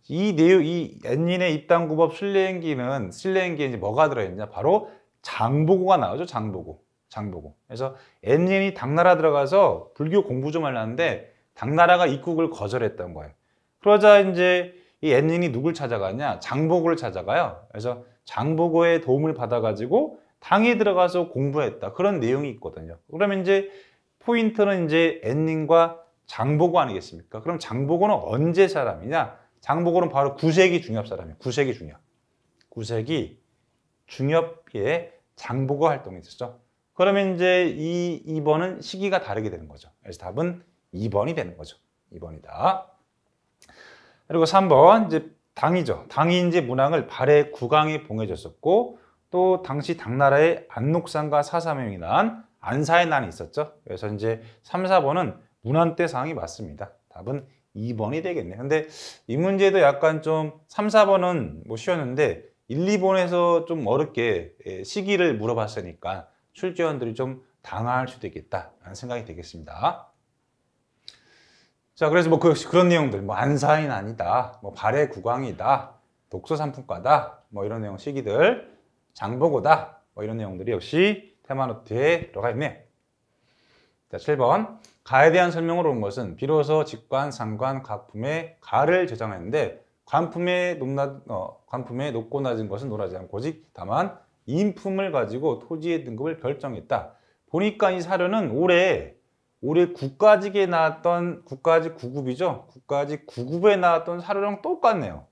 이 내용, 이 엔진의 입당구법 실내행기는 실내행기에 이제 뭐가 들어있냐? 바로 장보고가 나오죠. 장보고. 장보고. 그래서 엔진이 당나라 들어가서 불교 공부 좀 하려는데 당나라가 입국을 거절했던 거예요. 그러자 이제 이 엔진이 누굴 찾아가냐? 장보고를 찾아가요. 그래서 장보고의 도움을 받아가지고 당에 들어가서 공부했다. 그런 내용이 있거든요. 그러면 이제 포인트는 이제 엔님과 장보고 아니겠습니까? 그럼 장보고는 언제 사람이냐? 장보고는 바로 구세기 중엽 사람이에요. 구세기 중엽. 구세기 중엽의 장보고 활동이 있었죠. 그러면 이제 이 2번은 시기가 다르게 되는 거죠. 그래서 답은 2번이 되는 거죠. 2번이다. 그리고 3번 이제 당이죠. 당이 이제 문항을 발해 구강에 봉해졌었고 또 당시 당나라의 안녹산과 사사명이 난 안사의 난이 있었죠. 그래서 이제 3, 4번은 문안때 사항이 맞습니다. 답은 2번이 되겠네요. 근데 이 문제도 약간 좀 3, 4번은 뭐 쉬웠는데 1, 2번에서 좀 어렵게 예, 시기를 물어봤으니까 출제원들이 좀 당할 수도 있겠다라는 생각이 되겠습니다. 자, 그래서 뭐 그 그런 내용들, 뭐 안사인 아니다, 뭐발해 구강이다, 독서 상품과다, 뭐 이런 내용 시기들, 장보고다, 뭐 이런 내용들이 역시 테마노트에 들어가 있네. 요 자, 7번. 가에 대한 설명으로 온 것은 비로소 직관, 상관, 각품의 가를 제정했는데 관품의, 높낮, 어, 관품의 높고 낮은 것은 논하지 않고 직 다만 인품을 가지고 토지의 등급을 결정했다. 보니까 이 사료는 올해 올해 국가직에 나왔던 국가직 9급이죠. 국가직 9급에 나왔던 사료랑 똑같네요.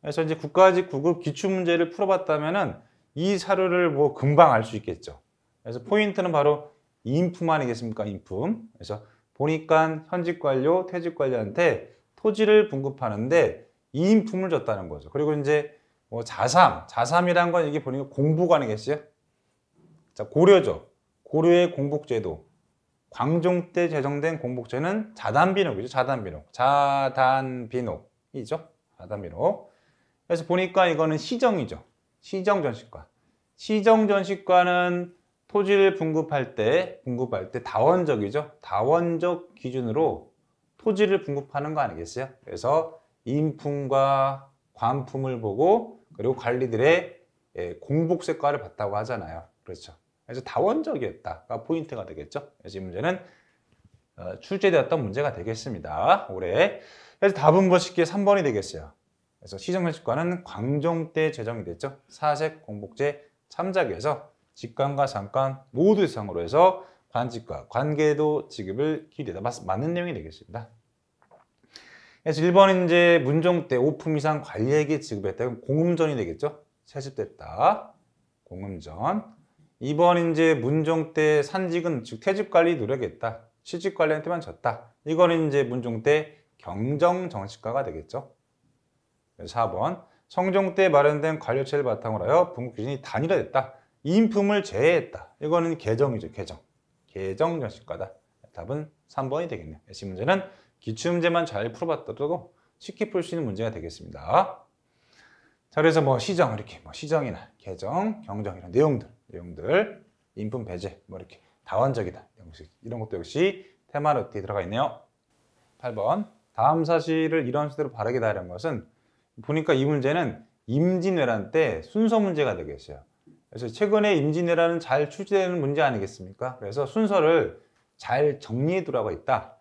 그래서 이제 국가직 9급 기출 문제를 풀어봤다면은 이 사료를 뭐 금방 알 수 있겠죠. 그래서 포인트는 바로 인품 아니겠습니까? 인품. 그래서 보니까 현직 관료, 퇴직 관료한테 토지를 분급하는데 인품을 줬다는 거죠. 그리고 이제 뭐 자삼, 자삼이란 건 이게 보니까 공부가 아니겠어요? 자, 고려죠. 고려의 공복제도. 광종 때 제정된 공복제는 자단비녹이죠. 자단비녹. 자단비녹이죠. 자단비녹. 그래서 보니까 이거는 시정이죠. 시정전시과. 시정전시과는 토지를 분급할 때, 분급할 때 다원적이죠. 다원적 기준으로 토지를 분급하는 거 아니겠어요? 그래서 인품과 관품을 보고 그리고 관리들의 예, 공복색과를 봤다고 하잖아요. 그렇죠. 그래서 다원적이었다가 포인트가 되겠죠. 그래서 이 문제는 어, 출제되었던 문제가 되겠습니다. 올해. 그래서 답은 뭐 쉽게 3번이 되겠어요. 그래서 시정면식과는 광종 때 제정이 됐죠. 사색 공복제 참작에서 직관과 상관 모두 이상으로 해서 관직과 관계도 지급을 기대다 맞는 내용이 되겠습니다. 그래서 1번 이제 문종 때 5품 이상 관리에게 지급했다. 그럼 공음전이 되겠죠? 채집됐다. 공음전. 2번 이제 문종 때 산직은 즉 퇴직관리 노력했다. 취직관리한테만 졌다. 이거 이제 문종 때 경정정치과가 되겠죠. 4번 성종 때 마련된 관료체를 바탕으로 하여 분국기준이 단일화됐다. 인품을 제외했다. 이거는 개정이죠, 개정. 개정 정식과다. 답은 3번이 되겠네요. 예시 문제는 기출 문제만 잘 풀어봤더라도 쉽게 풀 수 있는 문제가 되겠습니다. 자, 그래서 뭐 시정, 이렇게 뭐 시정이나 개정, 경정 이런 내용들, 내용들, 인품 배제, 뭐 이렇게 다원적이다. 이런 것도 역시 테마로 뒤에 들어가 있네요. 8번. 다음 사실을 이런 식으로 바르게 다는 것은 보니까 이 문제는 임진왜란 때 순서 문제가 되겠어요. 그래서 최근에 임진왜란은 잘 출제되는 문제 아니겠습니까? 그래서 순서를 잘 정리해 두라고 있다.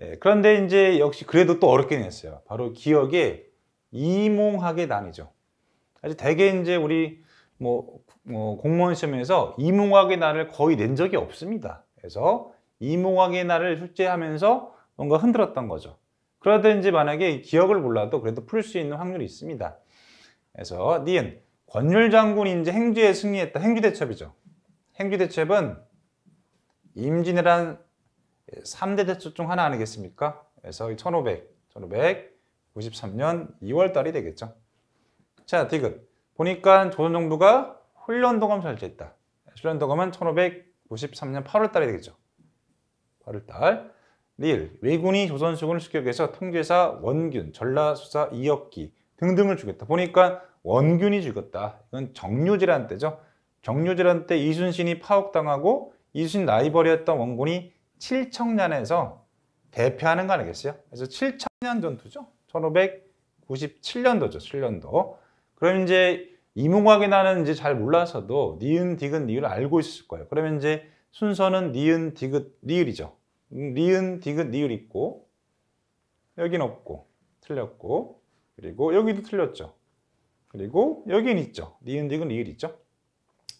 예, 그런데 이제 역시 그래도 또 어렵게 냈어요. 바로 기억에 이몽하게나뉘죠 아주 대개 이제 우리 뭐, 뭐 공무원 시험에서 이몽하게 나를 거의 낸 적이 없습니다. 그래서 이몽하게 나를 출제하면서 뭔가 흔들었던 거죠. 그러든지 다 만약에 기억을 몰라도 그래도 풀 수 있는 확률이 있습니다. 그래서 니은 권율 장군이 이제 행주에 승리했다. 행주대첩이죠. 행주대첩은 임진왜란 3대 대첩 중 하나 아니겠습니까? 그래서 1500, 1593년 2월달이 되겠죠. 자, 디귿. 보니까 조선정부가 훈련도감 설치했다. 훈련도감은 1593년 8월달이 되겠죠. 8월달. 리을. 군이 조선수군을 습격해서 통제사 원균, 전라수사 이역기 등등을 죽였다. 보니까 원균이 죽었다. 이건 정유질환 때죠. 정유질환 때 이순신이 파옥당하고 이순신 라이벌이었던 원군이 칠청년에서 대패하는 거 아니겠어요? 그래서 칠청년 전투죠. 1597년도죠. 7년도. 그럼 이제 이몽학이 나는 이제 잘 몰라서도 니은, 디귿, 니을 알고 있을 거예요. 그러면 이제 순서는 니은, 디귿, 니을이죠. 니은, 디귿, 니을 있고 여긴 없고 틀렸고 그리고 여기도 틀렸죠. 그리고 여기는 있죠. 니은, 니은, 리을 있죠.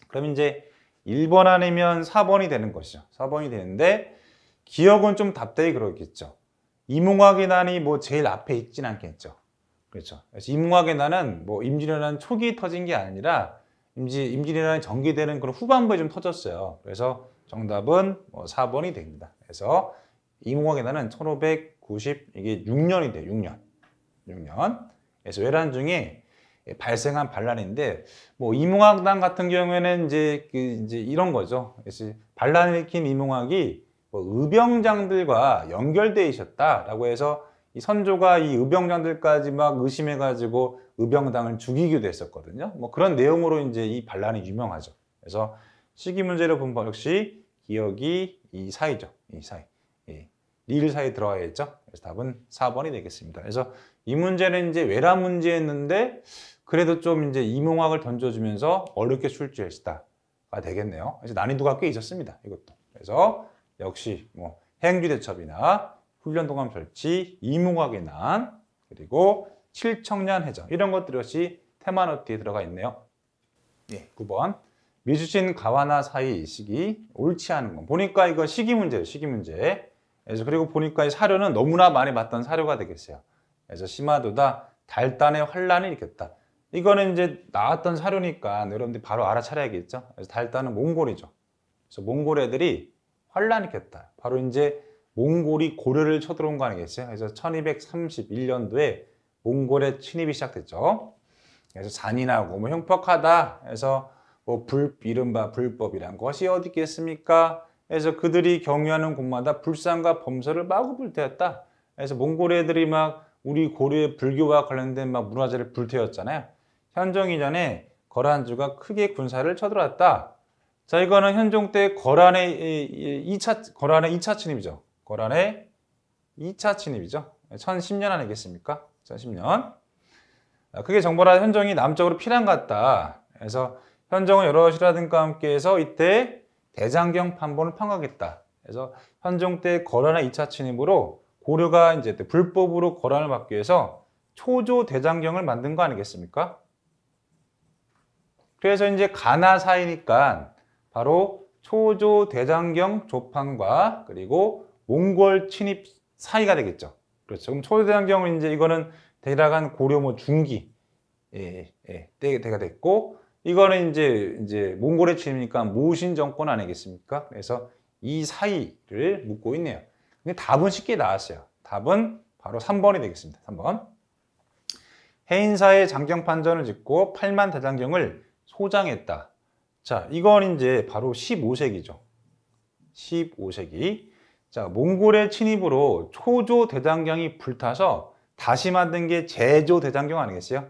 그럼 이제 1번 아니면 4번이 되는 것이죠. 4번이 되는데 기억은 좀 답답히 그러겠죠. 이몽학의 난이 뭐 제일 앞에 있진 않겠죠. 그렇죠. 그래서 이몽학의 난은 뭐 임진왜란 초기 터진 게 아니라 임지, 임진왜란이 전개되는 그런 후반부에 좀 터졌어요. 그래서 정답은 뭐 4번이 됩니다. 그래서 이몽학의 난은 1590 이게 6년이 돼요. 6년. 6년. 그래서 외란 중에 예, 발생한 반란인데 뭐 이몽학당 같은 경우에는 이제 그 이제 이런 거죠. 반란을 일으킨 이몽학이 뭐 의병장들과 연결돼 있었다라고 해서 이 선조가 이 의병장들까지 막 의심해가지고 의병당을 죽이기도 했었거든요. 뭐 그런 내용으로 이제 이 반란이 유명하죠. 그래서 시기 문제를본면 역시 기억이 이 사이죠. 이 사이. 예. 리을 사이 들어와야 했죠. 그래서 답은 4번이 되겠습니다. 그래서 이 문제는 이제 외라 문제였는데 그래도 좀 이제 이몽학을 던져주면서 어렵게 출제했다가 되겠네요. 그래 난이도가 꽤 있었습니다. 이것도. 그래서 역시 뭐 행주 대첩이나 훈련 동감 설치, 이몽학의 난, 그리고 칠청년 해적 이런 것들 역시 테마노트에 들어가 있네요. 예, 9번 미주신 가와나 사이 이 시기 옳지 않은 건 보니까 이거 시기 문제예요. 시기 문제. 그래서 그리고 보니까 이 사료는 너무나 많이 봤던 사료가 되겠어요. 그래서 심화도다 달단의 환란이 있겠다. 이거는 이제 나왔던 사료니까 여러분들이 바로 알아차려야겠죠. 그래서 달단은 몽골이죠. 그래서 몽골 애들이 환란했겠다. 바로 이제 몽골이 고려를 쳐들어온 거 아니겠어요? 그래서 1231년도에 몽골의 침입이 시작됐죠. 그래서 잔인하고 뭐 형평하다. 그래서 뭐 불, 이른바 불법이란 것이 어디 있겠습니까? 그래서 그들이 경유하는 곳마다 불상과 범설을 마구 불태웠다. 그래서 몽골 애들이 막 우리 고려의 불교와 관련된 막 문화재를 불태웠잖아요. 현종 이전에 거란주가 크게 군사를 쳐들어왔다. 자, 이거는 현종 때 거란의 2차, 거란의 2차 침입이죠. 거란의 2차 침입이죠. 1010년 아니겠습니까? 1010년. 그게 아, 정보라 현종이 남쪽으로 피난 갔다. 그래서 현종은 여러 시라든가 함께 해서 이때 대장경 판본을 판각했다. 그래서 현종 때 거란의 2차 침입으로 고려가 이제 불법으로 거란을 받기 위해서 초조 대장경을 만든 거 아니겠습니까? 그래서 이제 가나사이니까 바로 초조 대장경 조판과 그리고 몽골 침입 사이가 되겠죠. 그렇죠. 그럼 초조 대장경은 이제 이거는 대략 한 고려 뭐 중기 예, 예, 때가 됐고 이거는 이제 이제 몽골의 침입이니까 무신 정권 아니겠습니까? 그래서 이 사이를 묻고 있네요. 근데 답은 쉽게 나왔어요. 답은 바로 3번이 되겠습니다. 3번. 해인사의 장경 판전을 짓고 8만 대장경을 소장했다. 자, 이건 이제 바로 15세기죠. 15세기. 자, 몽골의 침입으로 초조 대장경이 불타서 다시 만든 게 제조 대장경 아니겠어요?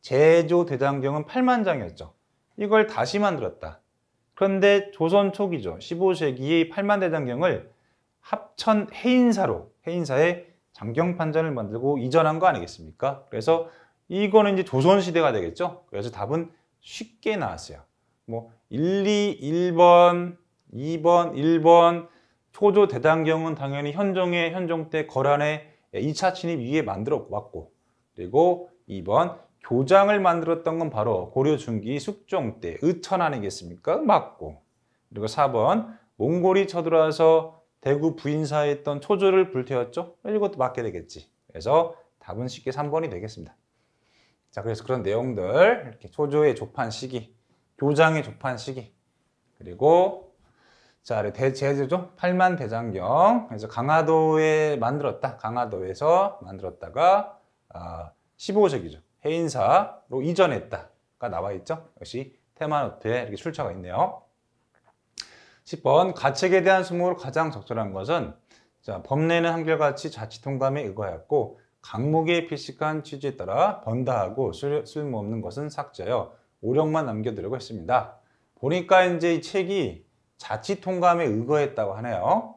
제조 대장경은 8만 장이었죠. 이걸 다시 만들었다. 그런데 조선 초기죠. 15세기의 8만 대장경을 합천 해인사로 해인사의 장경 판전을 만들고 이전한 거 아니겠습니까? 그래서 이거는 이제 조선 시대가 되겠죠. 그래서 답은 쉽게 나왔어요. 뭐 1, 2, 1번, 2번, 1번 초조 대단경은 당연히 현종의 현종 때 거란의 2차 침입 위에 만들어 왔고 그리고 2번 교장을 만들었던 건 바로 고려 중기 숙종 때 의천 아니겠습니까? 맞고 그리고 4번 몽골이 쳐들어와서 대구 부인사했던 초조를 불태웠죠? 이것도 맞게 되겠지. 그래서 답은 쉽게 3번이 되겠습니다. 자, 그래서 그런 내용들 이렇게 초조의 조판 시기, 교장의 조판 시기, 그리고 자, 대제조죠? 팔만 대장경. 그래서 강화도에 만들었다. 강화도에서 만들었다가 아, 15세기죠. 해인사로 이전했다가 나와 있죠. 역시 테마노트에 이렇게 출처가 있네요. 10번 가책에 대한 수모로 가장 적절한 것은 자, 법례는 한결같이 자치통감에 의거하였고 각목에 피식한 취지에 따라 번다하고 쓸모없는 것은 삭제하여 오력만 남겨두려고 했습니다. 보니까 이제 이 책이 자치 통감에 의거했다고 하네요.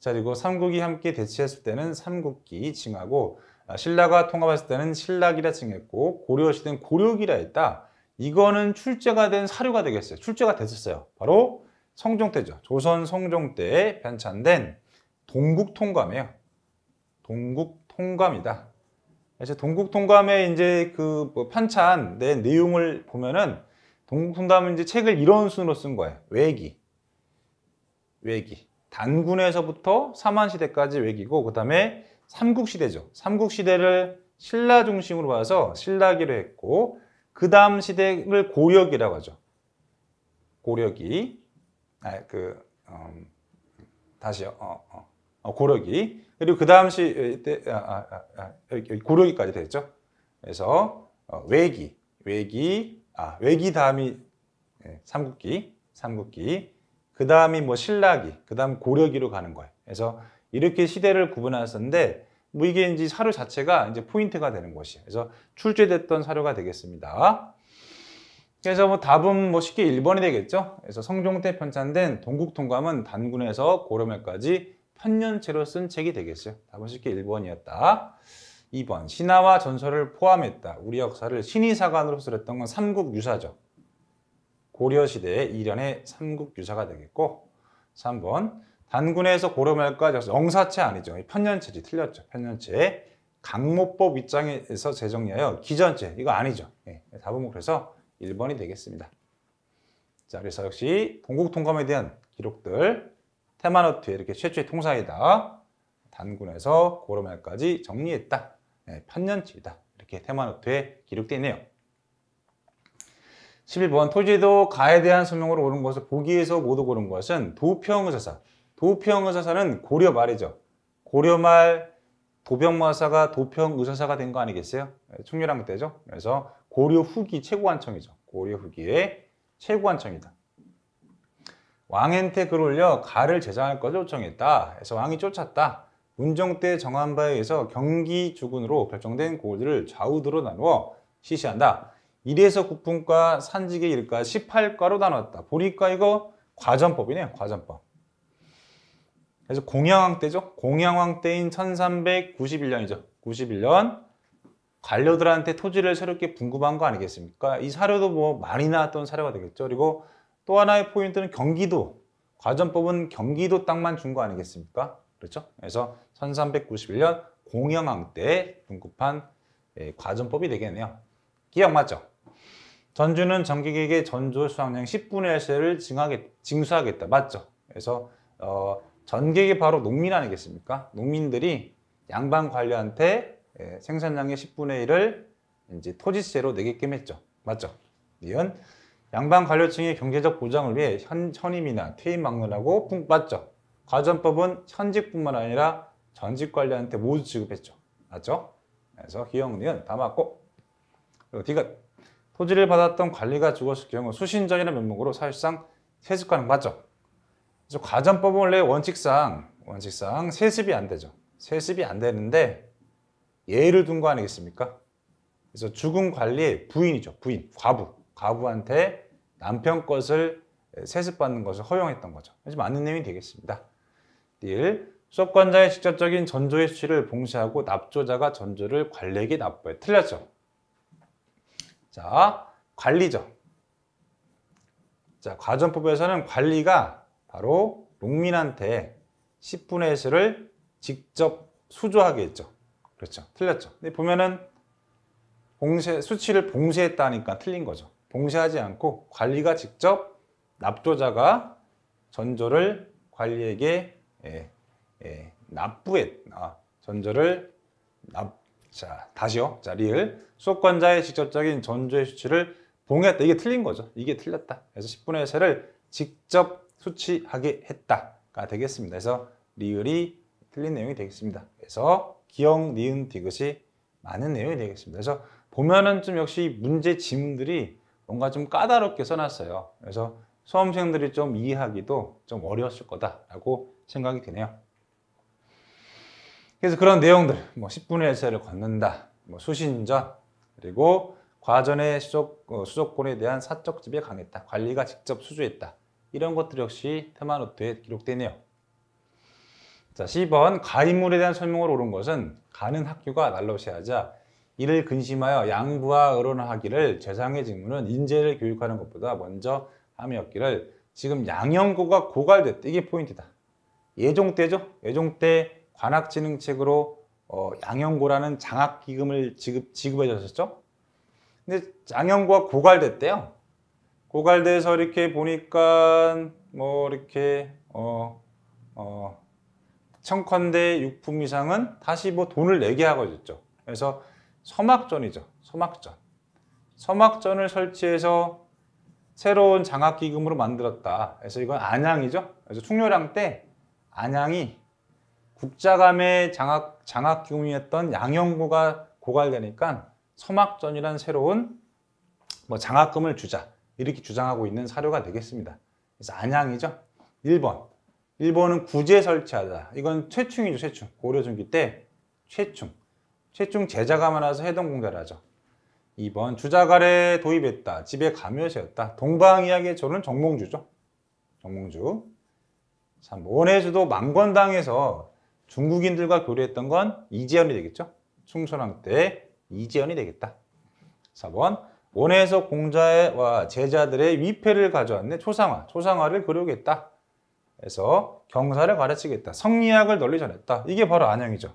자 그리고 삼국이 함께 대치했을 때는 삼국기 칭하고 아, 신라가 통합했을 때는 신라기라 칭했고 고려시대는 고륙이라 했다. 이거는 출제가 된 사료가 되겠어요. 출제가 됐었어요. 바로 성종 때죠. 조선 성종 때에 편찬된 동국통감이에요. 동국 통감이다. 그래 동국통감의 이제 그 판찬 뭐 내 내용을 보면은 동국통감은 이제 책을 이런 순으로 쓴 거예요. 외기, 외기. 단군에서부터 사만시대까지 외기고 그 다음에 삼국시대죠. 삼국시대를 신라 중심으로 봐서 신라기로 했고 그 다음 시대를 고려기라고 하죠. 고려기, 아, 그 음, 다시요. 어, 어. 어 고려기. 그리고 그 다음 시때 아, 아, 아, 아 고려기까지 됐죠. 그래서 어, 외기, 외기, 아 외기 다음이 예, 삼국기, 삼국기, 그 다음이 뭐 신라기, 그 다음 고려기로 가는 거예요. 그래서 이렇게 시대를 구분하셨는데 뭐 이게 이제 사료 자체가 이제 포인트가 되는 것이. 에요 그래서 출제됐던 사료가 되겠습니다. 그래서 뭐 답은 뭐 쉽게 1번이 되겠죠. 그래서 성종 때 편찬된 동국통감은 단군에서 고려말까지 현년체로 쓴 책이 되겠죠. 답은 쉽게 1번이었다. 2번 신화와 전설을 포함했다. 우리 역사를 신의사관으로 수술던건 삼국유사죠. 고려시대 이련의 삼국유사가 되겠고 3번 단군에서 고려말까 영사체 아니죠. 편년체지 틀렸죠. 편년체 강모법 위장에서 재정리하여 기전체 이거 아니죠. 네, 답은 그래서 1번이 되겠습니다. 자 그래서 역시 동국통감에 대한 기록들 테마노트 이렇게 최초의 통사이다. 단군에서 고로말까지 정리했다. 네, 편년치이다. 이렇게 테마노트에 기록되어 있네요. 11번 토지도 가에 대한 설명으로 옳른 것을 보기에서 모두 고른 것은 도평의사사. 도평의사사는 고려 말이죠. 고려 말 도병마사가 도평의사사가 된 거 아니겠어요? 네, 총렬왕 때죠. 그래서 고려 후기 최고한청이죠. 고려 후기의 최고한청이다. 왕한테 글 올려 가를 제장할 것을 요청했다. 해서 왕이 쫓았다. 운정 때 정한 바에 의해서 경기 주군으로 결정된 고을들을 좌우두로 나누어 시시한다. 이래서 국품과 산지계 일가 18과로 나눴다. 보니까 이거 과전법이네요. 과전법. 그래서 공양왕 때죠. 공양왕 때인 1391년이죠. 91년 관료들한테 토지를 새롭게 분급한 거 아니겠습니까? 이 사료도 뭐 많이 나왔던 사료가 되겠죠. 그리고 또 하나의 포인트는 경기도. 과전법은 경기도 땅만 준 거 아니겠습니까? 그렇죠? 그래서 1391년 공영왕 때등급한 예, 과전법이 되겠네요. 기억 맞죠? 전주는 전기계에게 전조 수확량 10분의 1세를 징하게, 징수하겠다. 맞죠? 그래서 어, 전기계 바로 농민 아니겠습니까? 농민들이 양반 관리한테 예, 생산량의 10분의 1을 이제 토지세로 내게끔 했죠. 맞죠? 이은 양반 관료층의 경제적 보장을 위해 현, 현임이나 퇴임 막론하고 풍빠죠 가전법은 현직뿐만 아니라 전직 관리한테 모두 지급했죠. 맞죠? 그래서 기영리은 다 맞고 그리고 디귿 토지를 받았던 관리가 죽었을 경우 수신전이라는 명목으로 사실상 세습 가능 맞죠? 그래서 가전법은 원래 원칙상 원칙상 세습이 안 되죠. 세습이 안 되는데 예를 둔 거 아니겠습니까? 그래서 죽은 관리의 부인이죠. 부인, 과부. 과부한테 남편 것을 세습받는 것을 허용했던 거죠. 하지 않는 내용이 되겠습니다. 1. 수업관장의 직접적인 전조의 수치를 봉쇄하고 납조자가 전조를 관리에게 납부해. 틀렸죠? 자, 관리죠. 자, 과전법에서는 관리가 바로 농민한테 10분의 1을 직접 수조하게 했죠. 그렇죠. 틀렸죠. 근데 보면은 봉쇄, 수치를 봉쇄했다니까 틀린 거죠. 봉쇄하지 않고 관리가 직접 납조자가 전조를 관리에게 예, 예, 납부했 아, 전조를 납, 자 다시요 자 리을 수권자의 업 직접적인 전조의 수치를 봉했다 이게 틀린 거죠 이게 틀렸다 그래서 10분의 3를 직접 수치하게 했다가 되겠습니다 그래서 리을이 틀린 내용이 되겠습니다 그래서 기억, 니은, 디귿이 많은 내용이 되겠습니다 그래서 보면은 좀 역시 문제 지문들이 뭔가 좀 까다롭게 써놨어요. 그래서 수험생들이 좀 이해하기도 좀 어려웠을 거다라고 생각이 드네요. 그래서 그런 내용들, 뭐 10분의 1세를 걷는다, 뭐 수신전, 그리고 과전의 수족, 어, 수족권에 대한 사적 집에 강했다, 관리가 직접 수주했다. 이런 것들 역시 테마노트에 기록되네요. 자, 10번 가인물에 대한 설명으로 오른 것은 가는 학교가 날로시하자 이를 근심하여 양부와 의론하기를 재상의 직무는 인재를 교육하는 것보다 먼저 함이었기를 지금 양형고가 고갈됐다. 이게 포인트다. 예종 때죠. 예종 때 관학진흥책으로 어, 양형고라는 장학기금을 지급, 지급해 줬었죠. 근데 양형고가 고갈됐대요. 고갈돼서 이렇게 보니까 뭐 이렇게 어, 어, 청컨대 6품 이상은 다시 뭐 돈을 내게 하고 줬죠. 그래서 서막전이죠. 서막전. 서막전을 설치해서 새로운 장학기금으로 만들었다. 그래서 이건 안양이죠. 그래서 충렬항 때 안양이 국자감의 장학, 장학기금이었던 양영구가 고갈되니까 서막전이란 새로운 뭐 장학금을 주자 이렇게 주장하고 있는 사료가 되겠습니다. 그래서 안양이죠. 1번. 1번은 구제 설치하자. 이건 최충이죠, 최충. 고려중기 때 최충. 최충 제자가 많아서 해당 공개를 죠 2번 주자가래 도입했다. 집에 가며세였다. 동방이야기의 저는 정몽주죠. 정몽주. 참 원해주도 망건당에서 중국인들과 교류했던 건 이재현이 되겠죠. 충천왕 때 이재현이 되겠다. 4번 원해에서 공자와 제자들의 위패를 가져왔네. 초상화. 초상화를 그려오겠다. 해서 경사를 가르치겠다. 성리학을 널리 전했다. 이게 바로 안양이죠.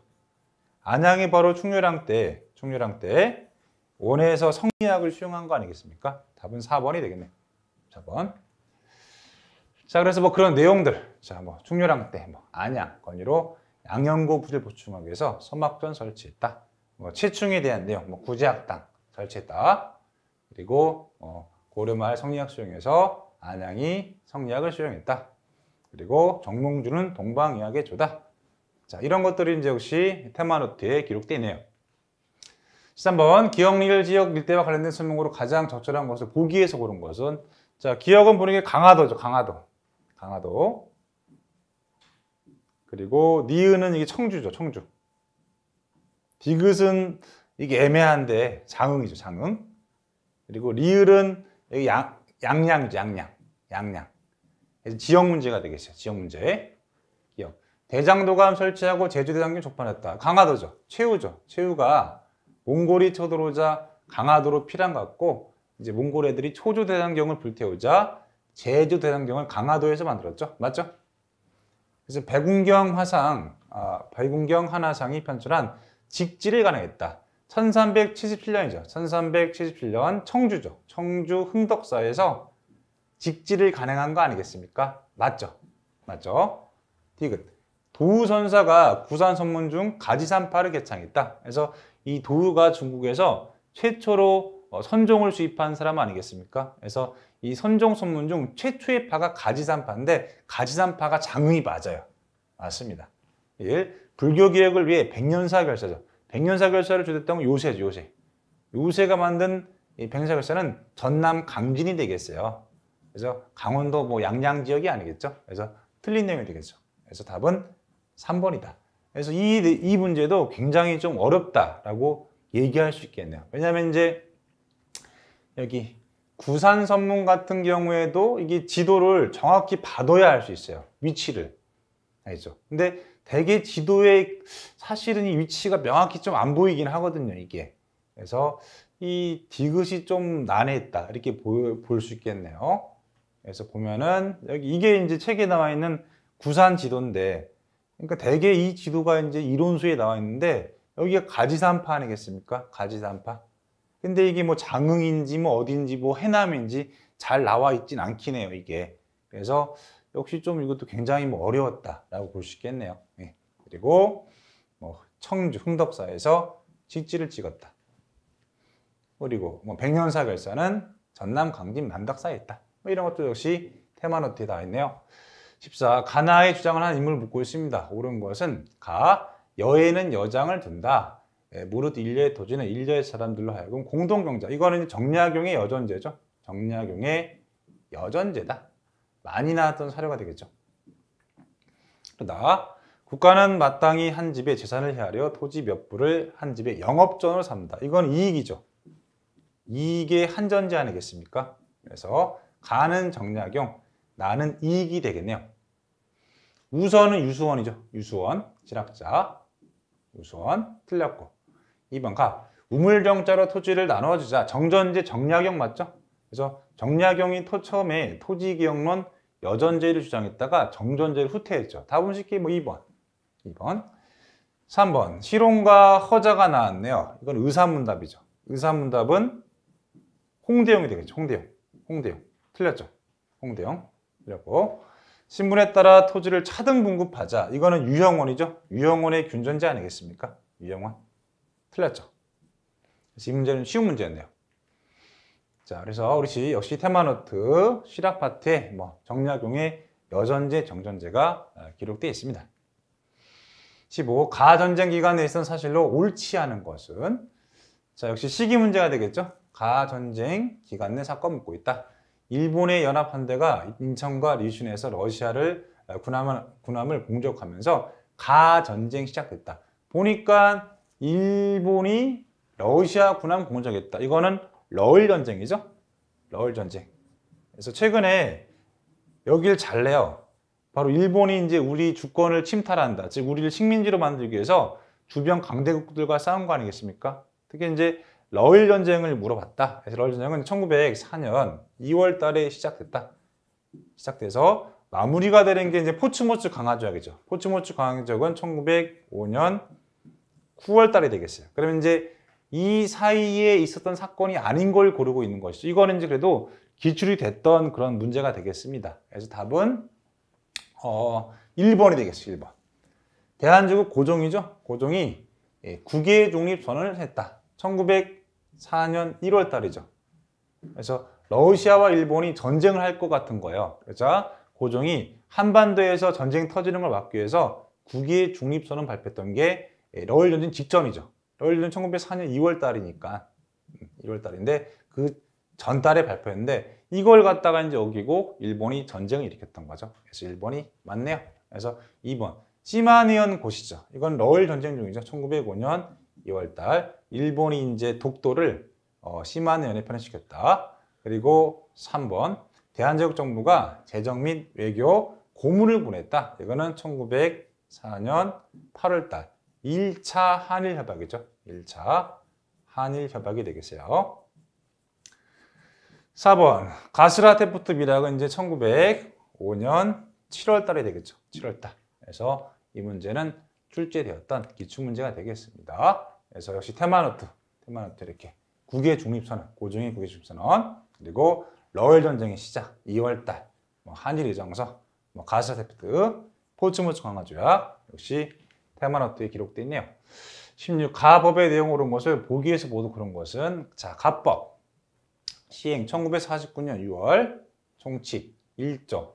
안양이 바로 충렬왕 때, 충렬왕때 원에서 성리학을 수용한 거 아니겠습니까? 답은 4번이 되겠네. 4번. 자, 그래서 뭐 그런 내용들. 자, 뭐충렬왕 때, 뭐 안양 건의로 양양고 부를 보충하기 위해서 선막전 설치했다. 뭐 치충에 대한 내용, 뭐 구제학당 설치했다. 그리고 어, 뭐 고려말 성리학 수용에서 안양이 성리학을 수용했다. 그리고 정몽주는 동방의학의 조다. 자, 이런 것들이 이제 역시 테마노트에 기록되어 있네요. 13번 기억일 지역 일대와 관련된 설명으로 가장 적절한 것을 보기에서 고른 것은 자 기억은 보는 게 강화도죠 강화도 강화도 그리고 니은은 이게 청주죠 청주 디귿은 이게 애매한데 장흥이죠 장흥 그리고 리을은 양, 양양이죠 양양 양양 지역 문제가 되겠어요 지역 문제 대장도감 설치하고 제주대장균 촉발했다. 강화도죠. 최우죠. 최우가 몽골이 쳐들어오자 강화도로 피란 갔고 이제 몽골 애들이 초조대장경을 불태우자 제주대장경을 강화도에서 만들었죠. 맞죠? 그래서 백운경 화상, 아, 백운경 하나상이 편출한 직지를 가능했다. 1377년이죠. 1377년 청주죠. 청주 흥덕사에서 직지를 가능한 거 아니겠습니까? 맞죠? 맞죠? 디귿. 도우선사가 구산 선문 중 가지산파를 개창했다. 그래서 이 도우가 중국에서 최초로 어, 선종을 수입한 사람 아니겠습니까? 그래서 이 선종 선문 중 최초의 파가 가지산파인데 가지산파가 장흥이 맞아요. 맞습니다. 1. 불교 기획을 위해 백년사 결사죠. 백년사 결사를 주도했던 요새죠, 요새. 요새가 만든 이 백년사 결사는 전남 강진이 되겠어요. 그래서 강원도 뭐 양양 지역이 아니겠죠. 그래서 틀린 내용이 되겠죠. 그래서 답은 3번이다. 그래서 이, 이 문제도 굉장히 좀 어렵다라고 얘기할 수 있겠네요. 왜냐하면 이제 여기 구산 선문 같은 경우에도 이게 지도를 정확히 받아야 할 수 있어요. 위치를. 알죠? 근데 대개 지도에 사실은 이 위치가 명확히 좀 안 보이긴 하거든요. 이게. 그래서 이 디귿이 좀 난해했다. 이렇게 볼 수 있겠네요. 그래서 보면은 여기 이게 이제 책에 나와 있는 구산 지도인데 그러니까 대개 이 지도가 이제 이론수에 나와 있는데 여기가 가지산파 아니겠습니까? 가지산파. 근데 이게 뭐 장흥인지 뭐 어딘지 뭐 해남인지 잘 나와 있진 않긴 해요, 이게. 그래서 역시 좀 이것도 굉장히 뭐 어려웠다라고 볼 수 있겠네요. 예. 그리고 뭐 청주 흥덕사에서 직지를 찍었다. 그리고 뭐 백년사 결사는 전남 강진 남덕사에 있다. 뭐 이런 것도 역시 테마노트에 다 있네요. 14. 가나의 주장을 하는 인물을 묻고 있습니다. 옳은 것은 가, 여에는 여장을 든다. 예, 네, 무릇 인류의 도지는 인류의 사람들로 하여금 공동경자. 이거는 정약용의 여전제죠. 정약용의 여전제다. 많이 나왔던 사료가 되겠죠. 그러다 국가는 마땅히 한집에 재산을 헤아려 토지 몇 부를 한집에 영업전으로 삽니다 이건 이익이죠. 이익의 한전제 아니겠습니까? 그래서 가는 정약용, 나는 이익이 되겠네요. 우선은 유수원이죠. 유수원, 실학자, 우수원, 틀렸고 2번 가. 우물정자로 토지를 나눠주자. 정전제 정약용 맞죠? 그래서 정약용이 토, 처음에 토지기억론 여전제를 주장했다가 정전제를 후퇴했죠. 답은 쉽게 뭐 2번. 2번. 3번. 실온과 허자가 나왔네요. 이건 의사문답이죠. 의사문답은 홍대용이 되겠죠. 홍대용. 홍대용. 틀렸죠. 홍대용. 이라고 신분에 따라 토지를 차등 분급하자. 이거는 유형원이죠. 유형원의 균전제 아니겠습니까? 유형원. 틀렸죠. 그래서 이 문제는 쉬운 문제였네요. 자, 그래서 우리 역시 테마노트 실학 파트에 뭐 정약용의 여전제, 정전제가 아, 기록되어 있습니다. 15. 가전쟁 기간에 있어 사실로 옳지 않은 것은 자, 역시 시기 문제가 되겠죠. 가전쟁 기간 내 사건 묻고 있다. 일본의 연합 한대가 인천과 리슌에서 러시아를 아, 군함을, 군함을 공격하면서 가 전쟁 시작됐다. 보니까 일본이 러시아 군함 공격했다. 이거는 러일 전쟁이죠. 러일 전쟁. 그래서 최근에 여길 잘 내요. 바로 일본이 이제 우리 주권을 침탈한다. 즉 우리를 식민지로 만들기 위해서 주변 강대국들과 싸운 거 아니겠습니까? 특히 이제 러일 전쟁을 물어봤다. 그래서 러일 전쟁은 1904년 2월 달에 시작됐다. 시작돼서 마무리가 되는 게 이제 포츠모츠 강화조약이죠. 포츠모츠 강화조약은 1905년 9월 달에 되겠어요. 그러면 이제 이 사이에 있었던 사건이 아닌 걸 고르고 있는 것이죠. 이거는 이제 그래도 기출이 됐던 그런 문제가 되겠습니다. 그래서 답은 어 1번이 되겠어요. 1번. 대한제국 고종이죠. 고종이 예, 국외 독립 선언을 했다. 1900 2014년 1월 달이죠. 그래서 러시아와 일본이 전쟁을 할 것 같은 거예요. 그래서 고종이 한반도에서 전쟁 터지는 걸 막기 위해서 국위 의 중립선언 발표했던 게 러일 전쟁 직전이죠. 러일 전쟁 1904년 2월 달이니까 2월 음, 달인데 그 전달에 발표했는데 이걸 갖다가 이제 어기고 일본이 전쟁을 일으켰던 거죠. 그래서 일본이 맞네요. 그래서 2번 시마니언 고시죠. 이건 러일 전쟁 중이죠. 1905년 2월 달 일본이 이제 독도를 어, 심한해연에 편입시켰다. 그리고 3번 대한제국 정부가 재정 및 외교 고문을 보냈다. 이거는 1904년 8월달 1차 한일협약이죠. 1차 한일협약이 되겠어요. 4번 가스라 테프트 비락은 이제 1905년 7월달이 되겠죠. 7월달. 그래서 이 문제는 출제되었던 기출문제가 되겠습니다. 그래서 역시 테마노트, 테마노트 이렇게 국외 중립선언, 고종의 국외 중립선언, 그리고 러일 전쟁의 시작, 2월달, 뭐 한일 의정서, 뭐 가사 테프트, 포츠무츠 강화조약 역시 테마노트에 기록되어 있네요. 16. 가법의 내용으로 것을 보기에서 모두 그런 것은 자 가법 시행 1949년 6월 총칙 1조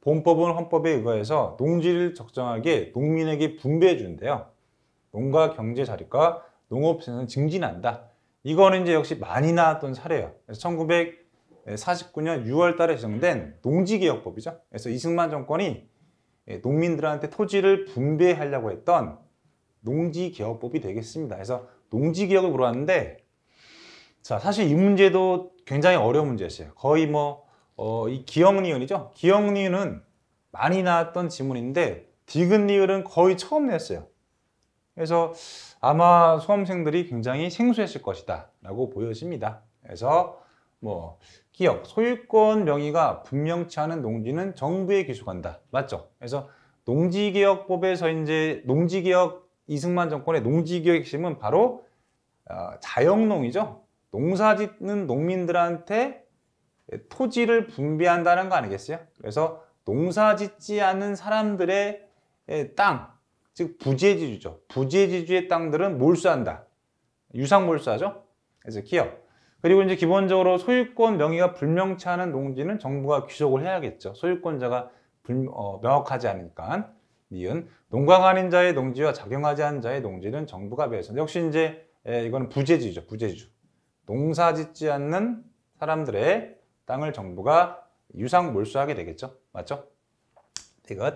본법은 헌법에 의거해서 농지를 적정하게 농민에게 분배해 준대요. 농가 경제 자립과 농업에서는 증진한다. 이거는 이제 역시 많이 나왔던 사례예요. 그래서 1949년 6월 달에 제정된 농지개혁법이죠. 그래서 이승만 정권이 농민들한테 토지를 분배하려고 했던 농지개혁법이 되겠습니다. 그래서 농지개혁을 물어봤는데 자 사실 이 문제도 굉장히 어려운 문제였어요. 거의 뭐이 어, 기역니은이죠. 기역니은은 많이 나왔던 지문인데 디귿니은은 거의 처음 냈어요. 그래서 아마 수험생들이 굉장히 생소했을 것이다 라고 보여집니다. 그래서 뭐 기업, 소유권 명의가 분명치 않은 농지는 정부에 기속한다. 맞죠? 그래서 농지개혁법에서 이제 농지개혁 이승만 정권의 농지개혁 핵심은 바로 어, 자영농이죠. 농사 짓는 농민들한테 토지를 분배한다는 거 아니겠어요? 그래서 농사 짓지 않은 사람들의 땅, 즉 부재지주죠. 부재지주의 땅들은 몰수한다. 유상 몰수하죠. 그래서 기업. 그리고 이제 기본적으로 소유권 명의가 불명치 않은 농지는 정부가 귀속을 해야겠죠. 소유권자가 불, 어, 명확하지 않으니까. 니은 농가가 아닌 자의 농지와 작용하지 않은 자의 농지는 정부가 배선. 역시 이제 예, 이거는 부재지주죠. 부재지주. 농사 짓지 않는 사람들의 땅을 정부가 유상 몰수하게 되겠죠. 맞죠? 이것.